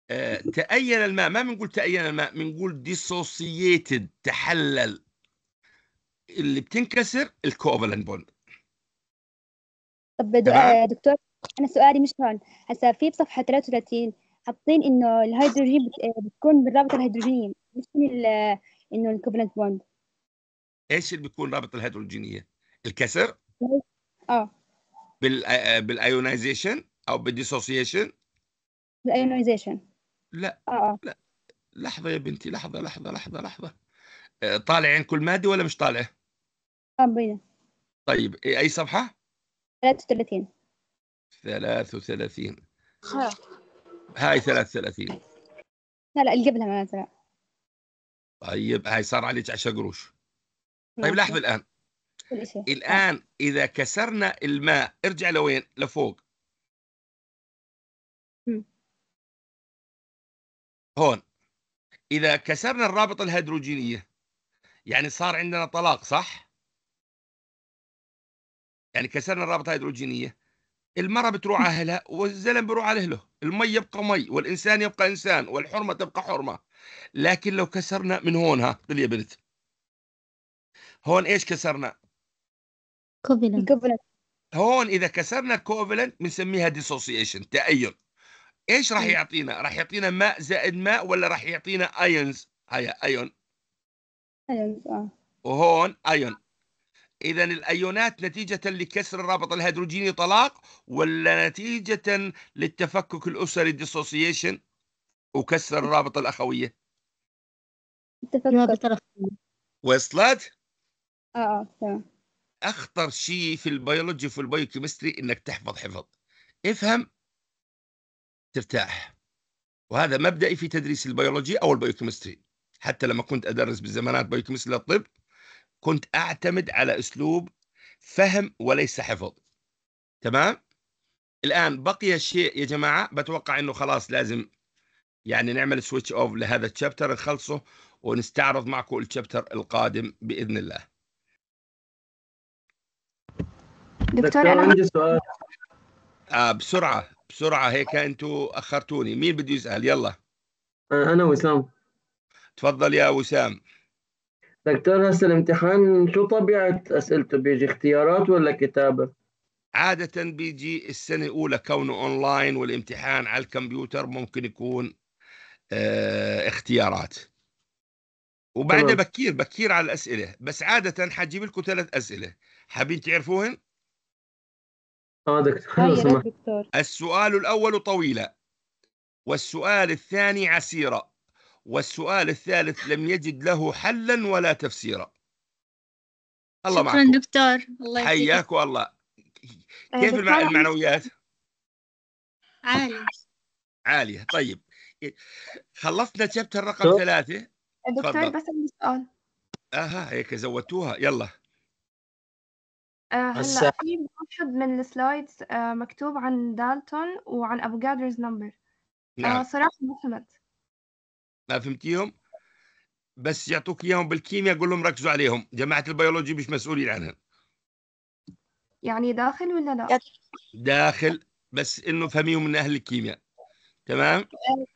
آه، تأين الماء ما بنقول تأين الماء بنقول ديسوسييتد تحلل اللي بتنكسر الكوفالنت بوند طب آه، دكتور انا سؤالي مش هون هسا في بصفحه 33 حاطين انه الهيدروجين آه، بتكون بالرابطه الهيدروجينيه مش من انه الكوفلنت بوند ايش اللي بيكون رابطه الهيدروجينيه الكسر اه بال آه، او بالديسوسيشن بالايونيزيشن لا اه لا لحظه يا بنتي لحظه لحظه لحظه لحظه طالع عين كل ماده ولا مش طالع؟ اه طيب إيه، اي صفحه؟ 33 33 خلاص هاي 33 لا لا اللي قبلها ما طيب هاي صار عليك 10 قروش طيب لاحظ الان الان اذا كسرنا الماء ارجع لوين لفوق هون اذا كسرنا الرابطه الهيدروجينيه يعني صار عندنا طلاق صح يعني كسرنا الرابطه الهيدروجينيه المرأة بتروح على أهلها والزلم بيروح على أهله المي يبقى مي والإنسان يبقى إنسان والحرمة تبقى حرمة لكن لو كسرنا من هون ها يا بنت هون إيش كسرنا كوفلنت هون إذا كسرنا كوفلنت بنسميها ديسوسيشن تاين إيش راح إيه. يعطينا راح يعطينا ماء زائد ماء ولا راح يعطينا أيونز هيا أيون أيونز آه وهون أيون إذا الأيونات نتيجة لكسر الرابط الهيدروجيني طلاق ولا نتيجة للتفكك الأسري ديسوسيشن وكسر الرابط الأخوية؟ التفكك وصلت؟ آه،, اه تمام أخطر شيء في البيولوجي وفي البيوكيمستري إنك تحفظ حفظ افهم ترتاح وهذا مبدئي في تدريس البيولوجي أو البيوكيمستري حتى لما كنت أدرس بالزمانات بيوكيمستري للطب كنت أعتمد على أسلوب فهم وليس حفظ تمام الآن بقي شيء يا جماعة بتوقع أنه خلاص لازم يعني نعمل سويتش أوف لهذا الشابتر نخلصه ونستعرض معكم الشابتر القادم بإذن الله دكتور, دكتور أنا عندي سؤال آه بسرعة بسرعة هيك أنتوا أخرتوني مين بده يسأل يلا آه، أنا وسام تفضل يا وسام دكتور هسه الامتحان شو طبيعة أسئلته بيجي اختيارات ولا كتابة؟ عادة بيجي السنة الأولى كونه أونلاين والامتحان على الكمبيوتر ممكن يكون اه اختيارات وبعدها بكير بكير على الأسئلة بس عادة حجيب لكم ثلاث أسئلة حابين تعرفوهن؟ اه دكتور طيب السؤال الأول طويلة والسؤال الثاني عسيرة والسؤال الثالث لم يجد له حلا ولا تفسيرا الله شكرا معكم. دكتور الله حياك والله آه، كيف المعنويات عالية عالية طيب خلصنا شابتر رقم ثلاثة دكتور فضل. بس عندي سؤال اها هيك زودتوها يلا آه هلا في واحد من السلايدز آه مكتوب عن دالتون وعن افوكادروز نمبر آه، نعم. آه صراحة ما فهمت ما فهمتيهم بس يعطوك اياهم بالكيمياء قول لهم ركزوا عليهم جماعه البيولوجي مش مسؤولين عنها يعني داخل ولا لا داخل بس انه فهميهم من اهل الكيمياء تمام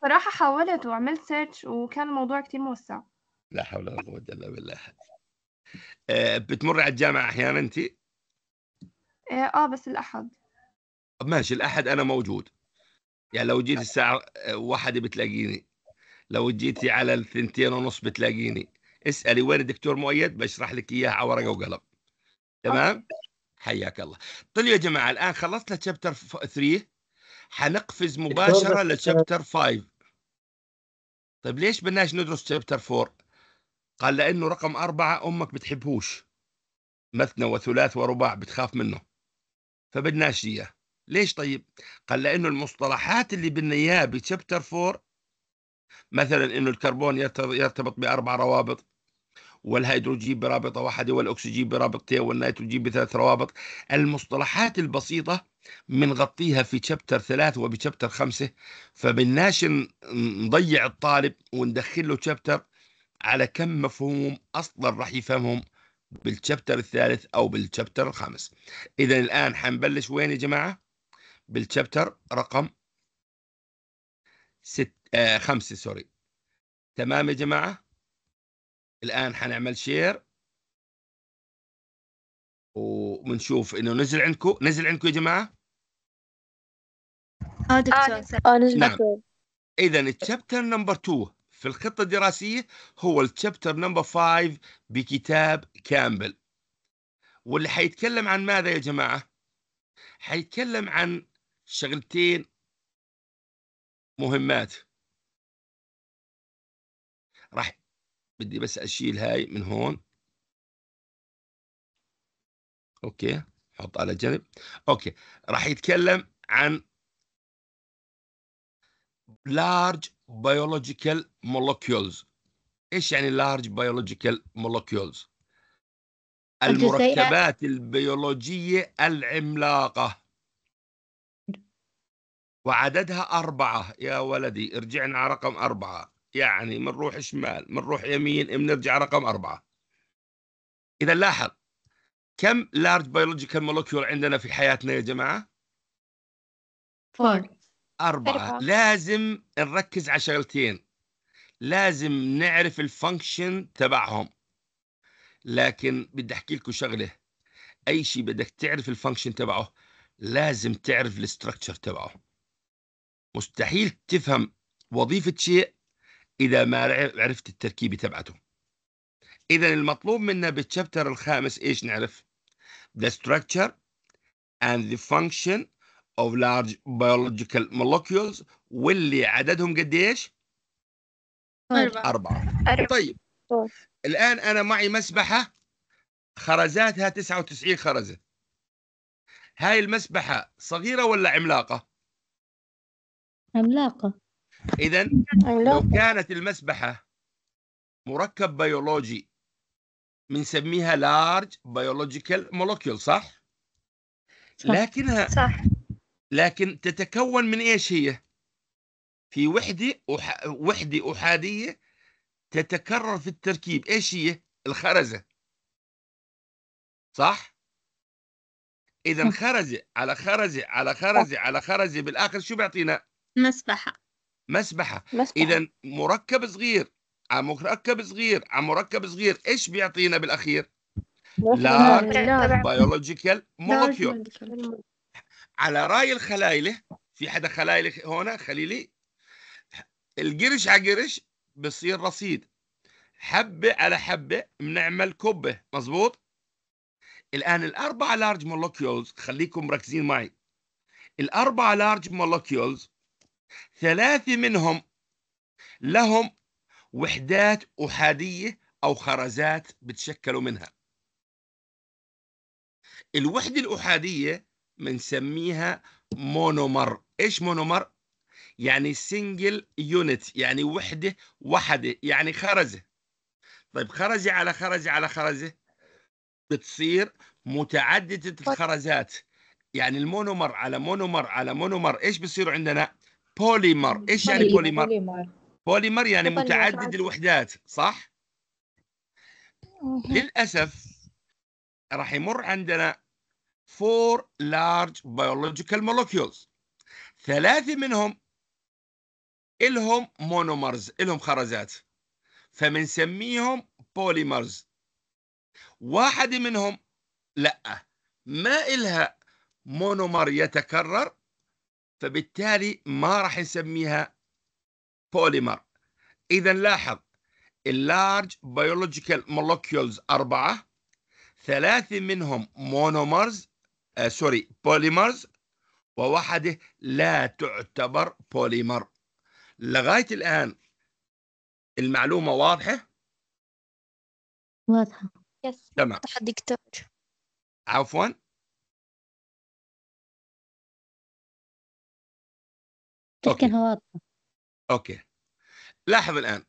صراحة حاولت وعملت سيرش وكان الموضوع كتير موسع لا حول ولا قوة إلا بالله آه، بتمر على الجامعة أحيانا أنت؟ آه, آه، بس الأحد ماشي الأحد أنا موجود يعني لو جيت الساعة واحدة بتلاقيني لو جيتي على الثنتين ونص بتلاقيني اسالي وين الدكتور مؤيد بشرح لك اياها على ورقه وقلم تمام حياك الله طيب يا جماعه الان خلصنا شابتر 3 حنقفز مباشره لشابتر 5 طيب ليش بدناش ندرس شابتر 4 قال لانه رقم أربعة امك بتحبهوش مثنى وثلاث ورباع بتخاف منه فبدناش اياه ليش طيب قال لانه المصطلحات اللي بدنا اياها بشابتر 4 مثلا انه الكربون يرتبط باربع روابط والهيدروجين برابطة واحدة والأكسجين برابطتين والنيتروجين بثلاث روابط المصطلحات البسيطة بنغطيها في شابتر ثلاث وبشابتر خمسة فبناش نضيع الطالب وندخل له شابتر على كم مفهوم أصلا راح يفهمهم بالشابتر الثالث أو بالشابتر الخامس إذا الآن حنبلش وين يا جماعة بالشابتر رقم ستة آه خمسة سوري تمام يا جماعة الآن حنعمل شير وبنشوف إنه نزل عندكم نزل عندكم يا جماعة اه دكتور اه, آه، نزل نعم. إذا التشابتر نمبر 2 في الخطة الدراسية هو التشابتر نمبر 5 بكتاب كامبل واللي حيتكلم عن ماذا يا جماعة؟ حيتكلم عن شغلتين مهمات راح بدي بس اشيل هاي من هون اوكي حط على جنب اوكي راح يتكلم عن لارج بايولوجيكال مولكيولز ايش يعني لارج biological molecules المركبات البيولوجية العملاقة وعددها أربعة يا ولدي رجعنا على رقم أربعة يعني بنروح شمال بنروح يمين بنرجع رقم أربعة إذا لاحظ كم لارج بيولوجيكال مولوكيول عندنا في حياتنا يا جماعة؟ فور أربعة لازم نركز على شغلتين لازم نعرف الفانكشن تبعهم لكن بدي أحكي لكم شغلة أي شيء بدك تعرف الفانكشن تبعه لازم تعرف الاستركتشر تبعه مستحيل تفهم وظيفة شيء إذا ما عرفت التركيبة تبعته إذا المطلوب منا بالشابتر الخامس إيش نعرف the structure and the function of large biological molecules واللي عددهم قديش أربعة. أربعة. أربعة طيب أوه. الآن أنا معي مسبحة خرزاتها 99 خرزة هاي المسبحة صغيرة ولا عملاقة؟ عملاقة اذا أيوة. لو كانت المسبحه مركب بيولوجي بنسميها لارج بيولوجيكال مولوكيول صح؟ لكنها صح لكن تتكون من ايش هي؟ في وحده وحده احاديه تتكرر في التركيب ايش هي؟ الخرزه صح؟ اذا خرزه على خرزه على خرزه على خرزه بالاخر شو بيعطينا؟ مسبحه مسبحة, مسبحة. إذا مركب صغير على مركب صغير على مركب صغير إيش بيعطينا بالأخير؟ لا بيولوجيكال مولكيول على رأي الخلايلة في حدا خلايلة هنا خليلي القرش على قرش بصير رصيد حبة على حبة بنعمل كبة مزبوط الآن الأربعة لارج مولكيولز خليكم مركزين معي الأربعة لارج مولكيولز ثلاثة منهم لهم وحدات أحادية أو خرزات بتشكلوا منها الوحدة الأحادية بنسميها مونومر إيش مونومر؟ يعني سنجل يونت يعني وحدة وحدة يعني خرزة طيب خرزة على خرزة على خرزة بتصير متعددة الخرزات يعني المونومر على مونومر على مونومر إيش بصيروا عندنا بوليمر ايش يعني بوليمر بوليمر, بوليمر يعني متعدد الوحدات صح للاسف راح يمر عندنا فور لارج بيولوجيكال مولكيولز ثلاثه منهم الهم مونومرز الهم خرزات فبنسميهم بوليمرز واحد منهم لا ما إلها مونومر يتكرر فبالتالي ما راح نسميها بوليمر إذا لاحظ اللارج بيولوجيكال مولكيولز أربعة ثلاثة منهم مونومرز آه سوري بوليمرز وواحدة لا تعتبر بوليمر لغاية الآن المعلومة واضحة؟ واضحة يس تمام دكتور عفوا لكنها هو اوكي لاحظ الان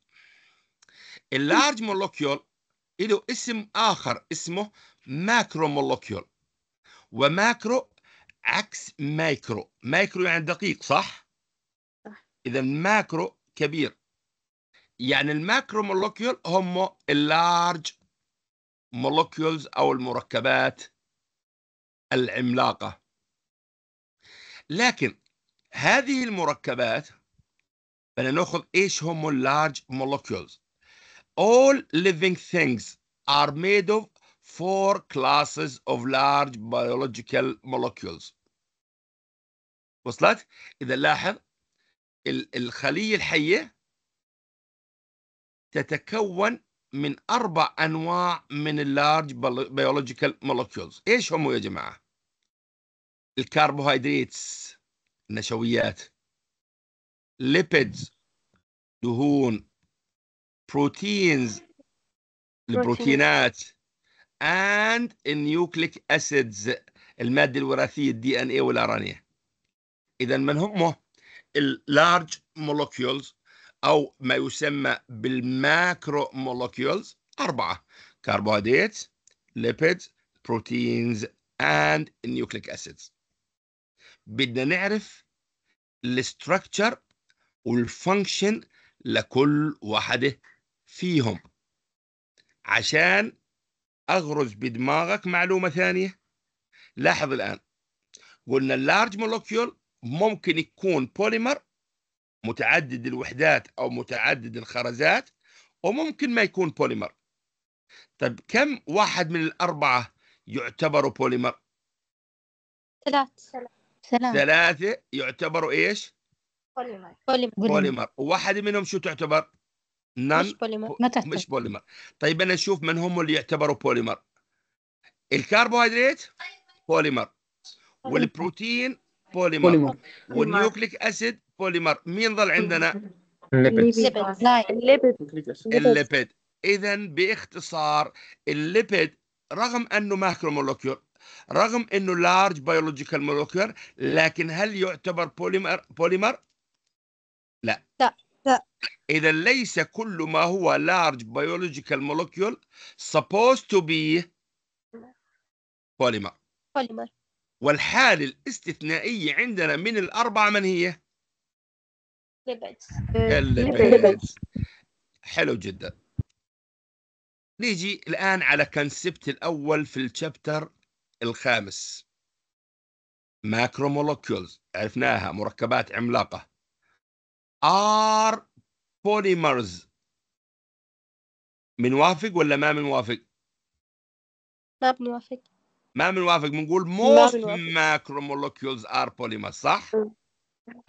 اللارج مولوكيول له اسم اخر اسمه ماكرو مولوكيول وماكرو عكس مايكرو مايكرو يعني دقيق صح صح اذا ماكرو كبير يعني الماكرو مولوكيول هم اللارج مولوكيولز او المركبات العملاقه لكن هذه المركبات بدنا ناخذ ايش هم اللارج molecules all living things are made of four classes of large biological molecules وصلت اذا لاحظ الخليه الحيه تتكون من اربع انواع من اللارج biological molecules ايش هم يا جماعه الكربوهيدرات نشويات ليبيدز دهون بروتينز البروتينات اند النيوكليك اسيدز الماده الوراثيه الدي ان اي والار ان اي اذا من هم اللارج مولكيولز او ما يسمى بالماكرو مولكيولز اربعه كربوهيدرات ليبيدز بروتينز اند نيوكليك اسيدز بدنا نعرف الاستراكشر والفانكشن لكل واحدة فيهم عشان أغرز بدماغك معلومة ثانية لاحظ الآن قلنا اللارج مولوكيول ممكن يكون بوليمر متعدد الوحدات أو متعدد الخرزات وممكن ما يكون بوليمر طب كم واحد من الأربعة يعتبر بوليمر؟ ثلاث ثلاثة ثلاثة يعتبروا ايش؟ بوليمر بوليمر, وواحد منهم شو تعتبر؟ نان مش بوليمر ما تعتبر. مش بوليمر طيب انا اشوف من هم اللي يعتبروا بوليمر الكربوهيدرات بوليمر والبروتين بوليمر, بوليمر. والنيوكليك اسيد بوليمر مين ظل عندنا؟ الليبيد الليبيد اذا باختصار الليبيد رغم انه ماكرو مولوكيول رغم انه لارج بيولوجيكال مولكيولر لكن هل يعتبر بوليمر بوليمر؟ لا لا لا اذا ليس كل ما هو لارج بيولوجيكال مولوكيول سبوز تو بي بوليمر بوليمر والحالة الاستثنائية عندنا من الأربعة من هي؟ ليبيدز حلو جدا نيجي الآن على كونسبت الأول في الشابتر الخامس ماكرو مولوكيولز عرفناها مركبات عملاقة ار بوليمرز وافق ولا ما وافق ما بنوافق ما بنوافق بنقول most ماكرو are ار صح؟ صح.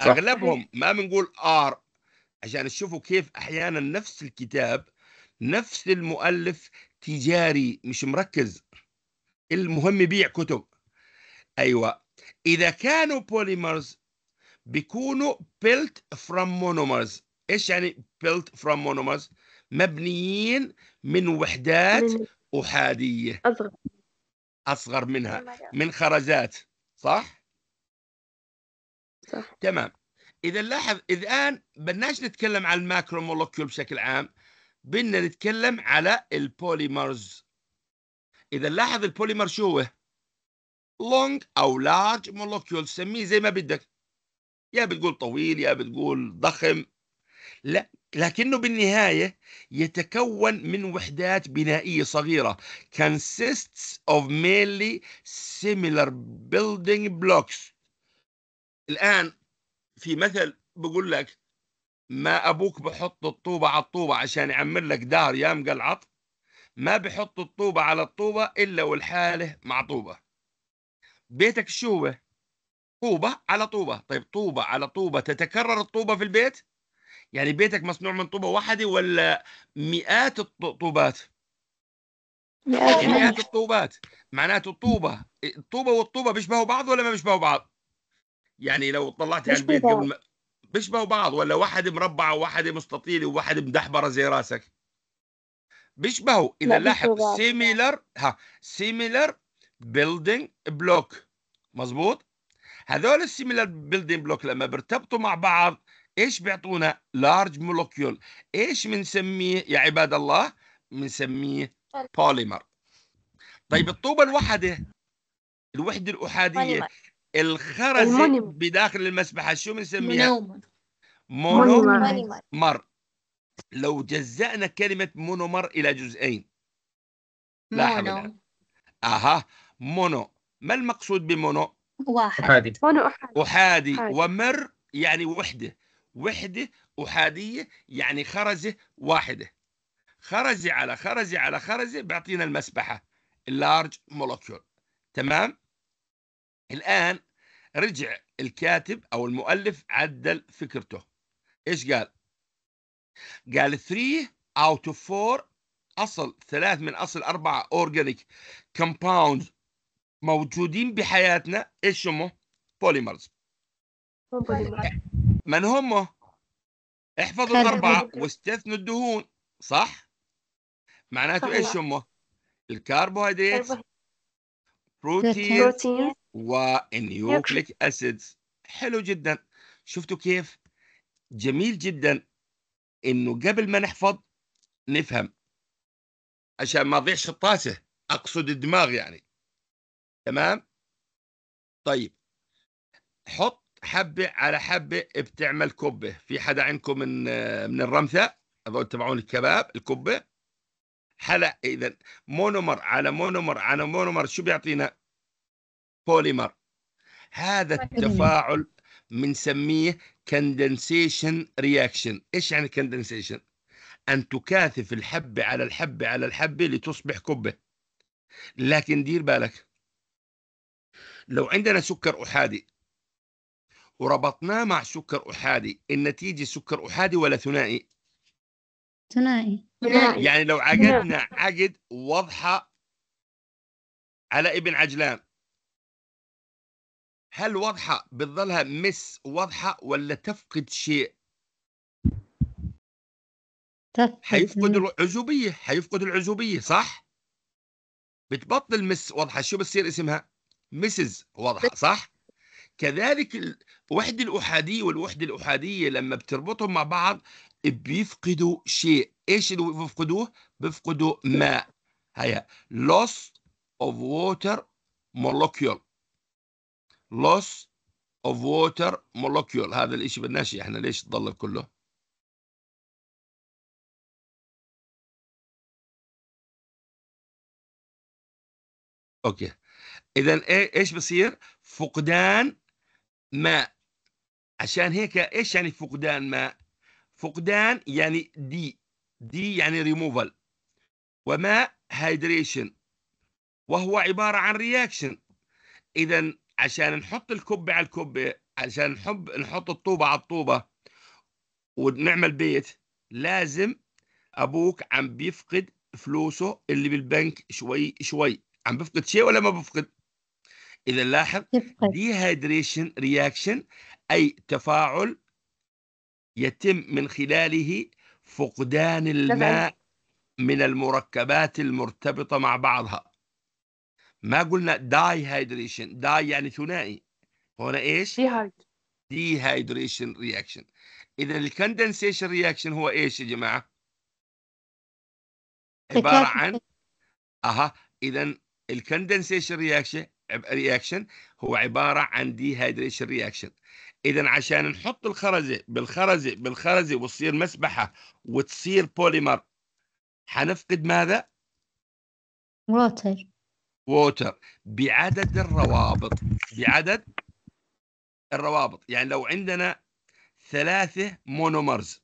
اغلبهم ما بنقول ار عشان تشوفوا كيف احيانا نفس الكتاب نفس المؤلف تجاري مش مركز المهم يبيع كتب ايوه اذا كانوا بوليمرز بيكونوا built from monomers ايش يعني built from monomers مبنيين من وحدات احاديه اصغر اصغر منها من خرزات صح صح تمام اذا لاحظ الان بدناش نتكلم عن الماكرو مولوكيول بشكل عام بدنا نتكلم على البوليمرز اذا لاحظ البوليمر شو هو لونج او لارج مولوكيول سميه زي ما بدك يا بتقول طويل يا بتقول ضخم لا لكنه بالنهاية يتكون من وحدات بنائية صغيرة consists of mainly similar building blocks الآن في مثل بقول لك ما أبوك بحط الطوبة على الطوبة عشان يعمر لك دار يا مقلعط ما بحط الطوبة على الطوبة إلا والحالة مع طوبة بيتك شو هو؟ طوبة على طوبة طيب طوبة على طوبة تتكرر الطوبة في البيت؟ يعني بيتك مصنوع من طوبة واحدة ولا مئات يعني الطوبات؟ مئات الطوبات معناته الطوبة الطوبة والطوبة بيشبهوا بعض ولا ما بيشبهوا بعض؟ يعني لو طلعت على يعني البيت قبل ما بيشبهوا بعض ولا واحد مربعة وواحد مستطيلة وواحد مدحبرة زي راسك؟ بيشبهوا إذا لاحظ سيميلر ها سيميلر بيلدينج بلوك مزبوط هذول السيميلر بيلدينج بلوك لما بيرتبطوا مع بعض ايش بيعطونا لارج مولكيول ايش بنسميه يا عباد الله بنسميه بوليمر طيب الطوبه الوحده الوحده الاحاديه الخرز بداخل المسبحه شو بنسميها؟ مونومر مونومر لو جزأنا كلمة مونومر إلى جزئين مونو أها مونو ما المقصود بمونو؟ واحد أحادي مونو أحادي أحادي ومر يعني وحدة وحدة أحادية يعني خرزة واحدة خرزة على خرزة على خرزة بيعطينا المسبحة اللارج مولكيول تمام؟ الآن رجع الكاتب أو المؤلف عدل فكرته إيش قال؟ قال 3 اوت اوف 4 اصل ثلاث من اصل اربعه اورجانيك compounds موجودين بحياتنا ايش هم؟ بوليمرز من هم؟ احفظوا الاربعه واستثنوا الدهون صح؟ معناته ايش هم؟ الكربوهيدرات بروتين والنيوكليك اسيدز حلو جدا شفتوا كيف؟ جميل جدا انه قبل ما نحفظ نفهم عشان ما اضيعش الطاسه اقصد الدماغ يعني تمام طيب حط حبه على حبه بتعمل كبه في حدا عندكم من من الرمثه هذول تبعون الكباب الكبه حلق اذا مونومر على مونومر على مونومر شو بيعطينا بوليمر هذا التفاعل بنسميه كندنسيشن رياكشن ايش يعني كندنسيشن ان تكاثف الحبه على الحبه على الحبه لتصبح كبه لكن دير بالك لو عندنا سكر احادي وربطناه مع سكر احادي النتيجه سكر احادي ولا ثنائي ثنائي يعني لو عقدنا عقد وضحه على ابن عجلان هل واضحه بتظلها مس واضحه ولا تفقد شيء حيفقد العزوبيه حيفقد العزوبيه صح بتبطل مس واضحه شو بصير اسمها مسز واضحه صح كذلك الوحده الاحاديه والوحده الاحاديه لما بتربطهم مع بعض بيفقدوا شيء ايش اللي بيفقدوه بيفقدوا ماء هيا loss of water molecule loss of water molecule هذا الاشي بدناش احنا ليش تضل كله اوكي اذا إيه، ايش بصير فقدان ماء عشان هيك ايش يعني فقدان ماء فقدان يعني دي دي يعني ريموفال وماء هيدريشن وهو عبارة عن رياكشن إذا عشان نحط الكبة على الكبة عشان نحب نحط الطوبة على الطوبة ونعمل بيت لازم أبوك عم بيفقد فلوسه اللي بالبنك شوي شوي عم بفقد شيء ولا ما بفقد إذا لاحظ ديهايدريشن رياكشن أي تفاعل يتم من خلاله فقدان الماء من المركبات المرتبطة مع بعضها ما قلنا داي هايدريشن داي يعني ثنائي هنا ايش؟ دي هايدريشن رياكشن اذا الكندنسيشن رياكشن هو ايش يا جماعه؟ عباره عن اها اذا الكندنسيشن رياكشن رياكشن هو عباره عن دي هايدريشن رياكشن اذا عشان نحط الخرزه بالخرزه بالخرزه وتصير مسبحه وتصير بوليمر حنفقد ماذا؟ ووتر ووتر بعدد الروابط بعدد الروابط يعني لو عندنا ثلاثة مونومرز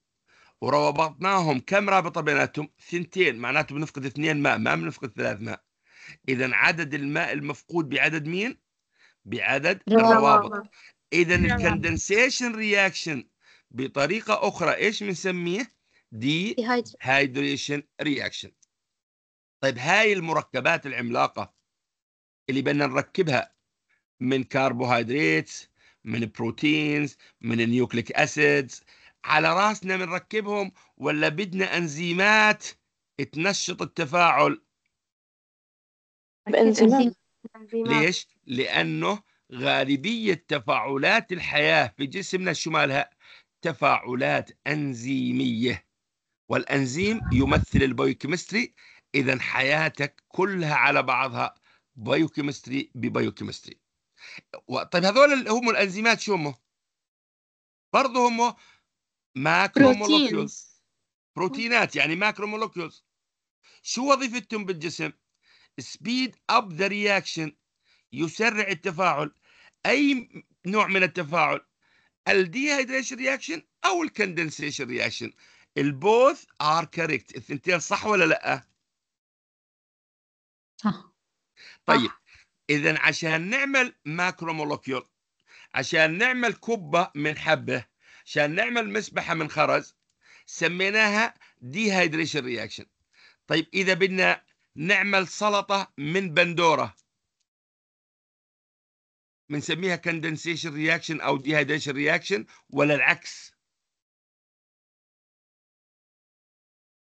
وربطناهم كم رابطة بيناتهم ثنتين معناته بنفقد اثنين ماء ما بنفقد ثلاث ماء إذا عدد الماء المفقود بعدد مين بعدد الروابط إذا الكندنسيشن رياكشن بطريقة أخرى إيش بنسميه دي هايدريشن رياكشن طيب هاي المركبات العملاقة اللي بدنا نركبها من كربوهيدرات من بروتينز من النيوكليك اسيدز على راسنا بنركبهم ولا بدنا انزيمات تنشط التفاعل بانزيمات ليش؟ لأنه غالبية تفاعلات الحياة في جسمنا شو مالها؟ تفاعلات أنزيمية والأنزيم يمثل البيوكيمستري إذا حياتك كلها على بعضها بايوكيمستري ببايوكيمستري طيب هذول هم الانزيمات شو هم؟ برضه هم ماكرومولوكيولز بروتينات يعني ماكرومولوكيولز شو وظيفتهم بالجسم؟ سبيد اب ذا رياكشن يسرع التفاعل اي نوع من التفاعل الديهايدريشن رياكشن او الكندنسيشن رياكشن البوث ار كاركت الثنتين صح ولا لا؟ صح طيب اذا عشان نعمل ماكرو مولوكيول عشان نعمل كبه من حبه عشان نعمل مسبحه من خرز سميناها ديهايدريشن رياكشن طيب اذا بدنا نعمل سلطه من بندوره بنسميها كندنسيشن رياكشن او ديهايدريشن رياكشن ولا العكس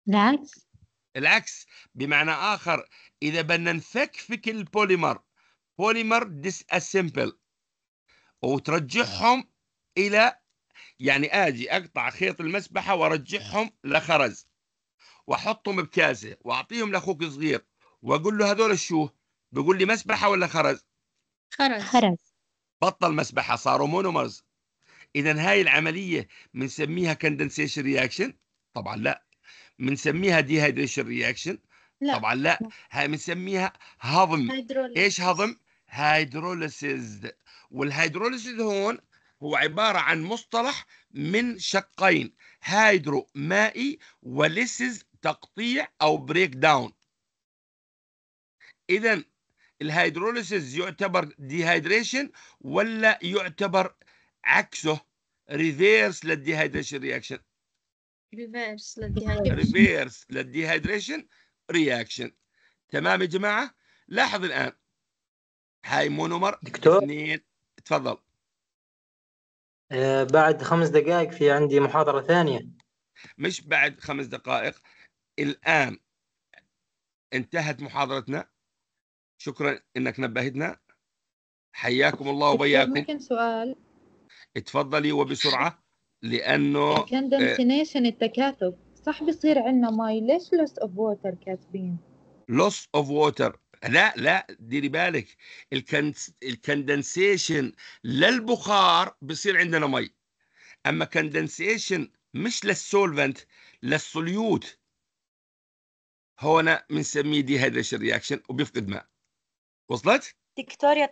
العكس العكس بمعنى آخر إذا بدنا نفكفك البوليمر بوليمر ديس أسمبل وترجعهم إلى يعني أجي أقطع خيط المسبحة وأرجعهم لخرز وأحطهم بكاسة وأعطيهم لأخوك صغير وأقول له هذول شو؟ بيقول لي مسبحة ولا خرز؟ خرز خرز بطل مسبحة صاروا مونومرز إذا هاي العملية بنسميها كندنسيشن رياكشن طبعا لا بنسميها هيدريشن رياكشن لا طبعا لا هاي بنسميها هضم هيدروليس. ايش هضم هيدروليسيز والهيدروليسيز هون هو عبارة عن مصطلح من شقين هيدرو مائي وليسز تقطيع أو بريك داون إذا الهيدروليسيز يعتبر ديهايدريشن ولا يعتبر عكسه ريفيرس للديهايدريشن رياكشن ريفيرس ريفيرس للديهايدريشن رياكشن تمام يا جماعه لاحظ الان هاي مونومر دكتور اثنين تفضل آه، بعد خمس دقائق في عندي محاضره ثانيه مش بعد خمس دقائق الان انتهت محاضرتنا شكرا انك نبهتنا حياكم الله وبياكم ممكن سؤال اتفضلي وبسرعه لانه كندنسيشن التكاثف آه، صح بصير عندنا مي ليش لوس اوف ووتر كاتبين لوس اوف ووتر لا لا ديري بالك الكندنسيشن للبخار بصير عندنا مي اما كندنسيشن مش للسولفنت للصليوت هون بنسميه هيدريشن رياكشن وبيفقد ماء وصلت؟ دكتور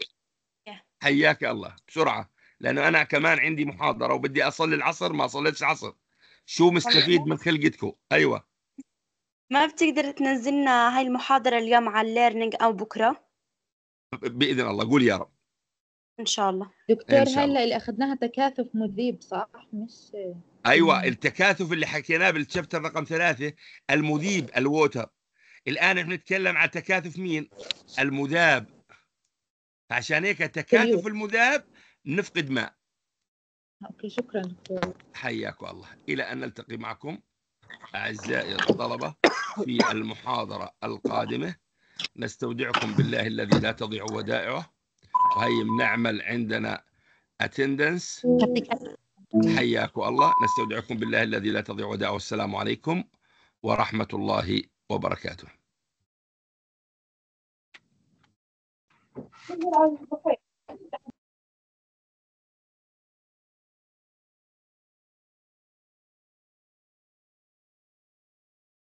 حياك الله بسرعه لانه انا كمان عندي محاضره وبدي اصلي العصر ما صليتش عصر شو مستفيد طيب. من خلقتكم ايوه ما بتقدر تنزلنا هاي المحاضره اليوم على الليرنينج او بكره باذن الله قول يا رب ان شاء الله دكتور هلا اللي اخذناها تكاثف مذيب صح مش ايوه التكاثف اللي حكيناه بالشابتر رقم ثلاثة المذيب الووتر الان احنا نتكلم عن تكاثف مين المذاب عشان هيك تكاثف طيب. المذاب نفقد ماء أوكي شكرا حياك الله إلى أن نلتقي معكم أعزائي الطلبة في المحاضرة القادمة نستودعكم بالله الذي لا تضيع ودائعه وهي نعمل عندنا اتندنس حياك الله نستودعكم بالله الذي لا تضيع ودائعه والسلام عليكم ورحمة الله وبركاته Thank you.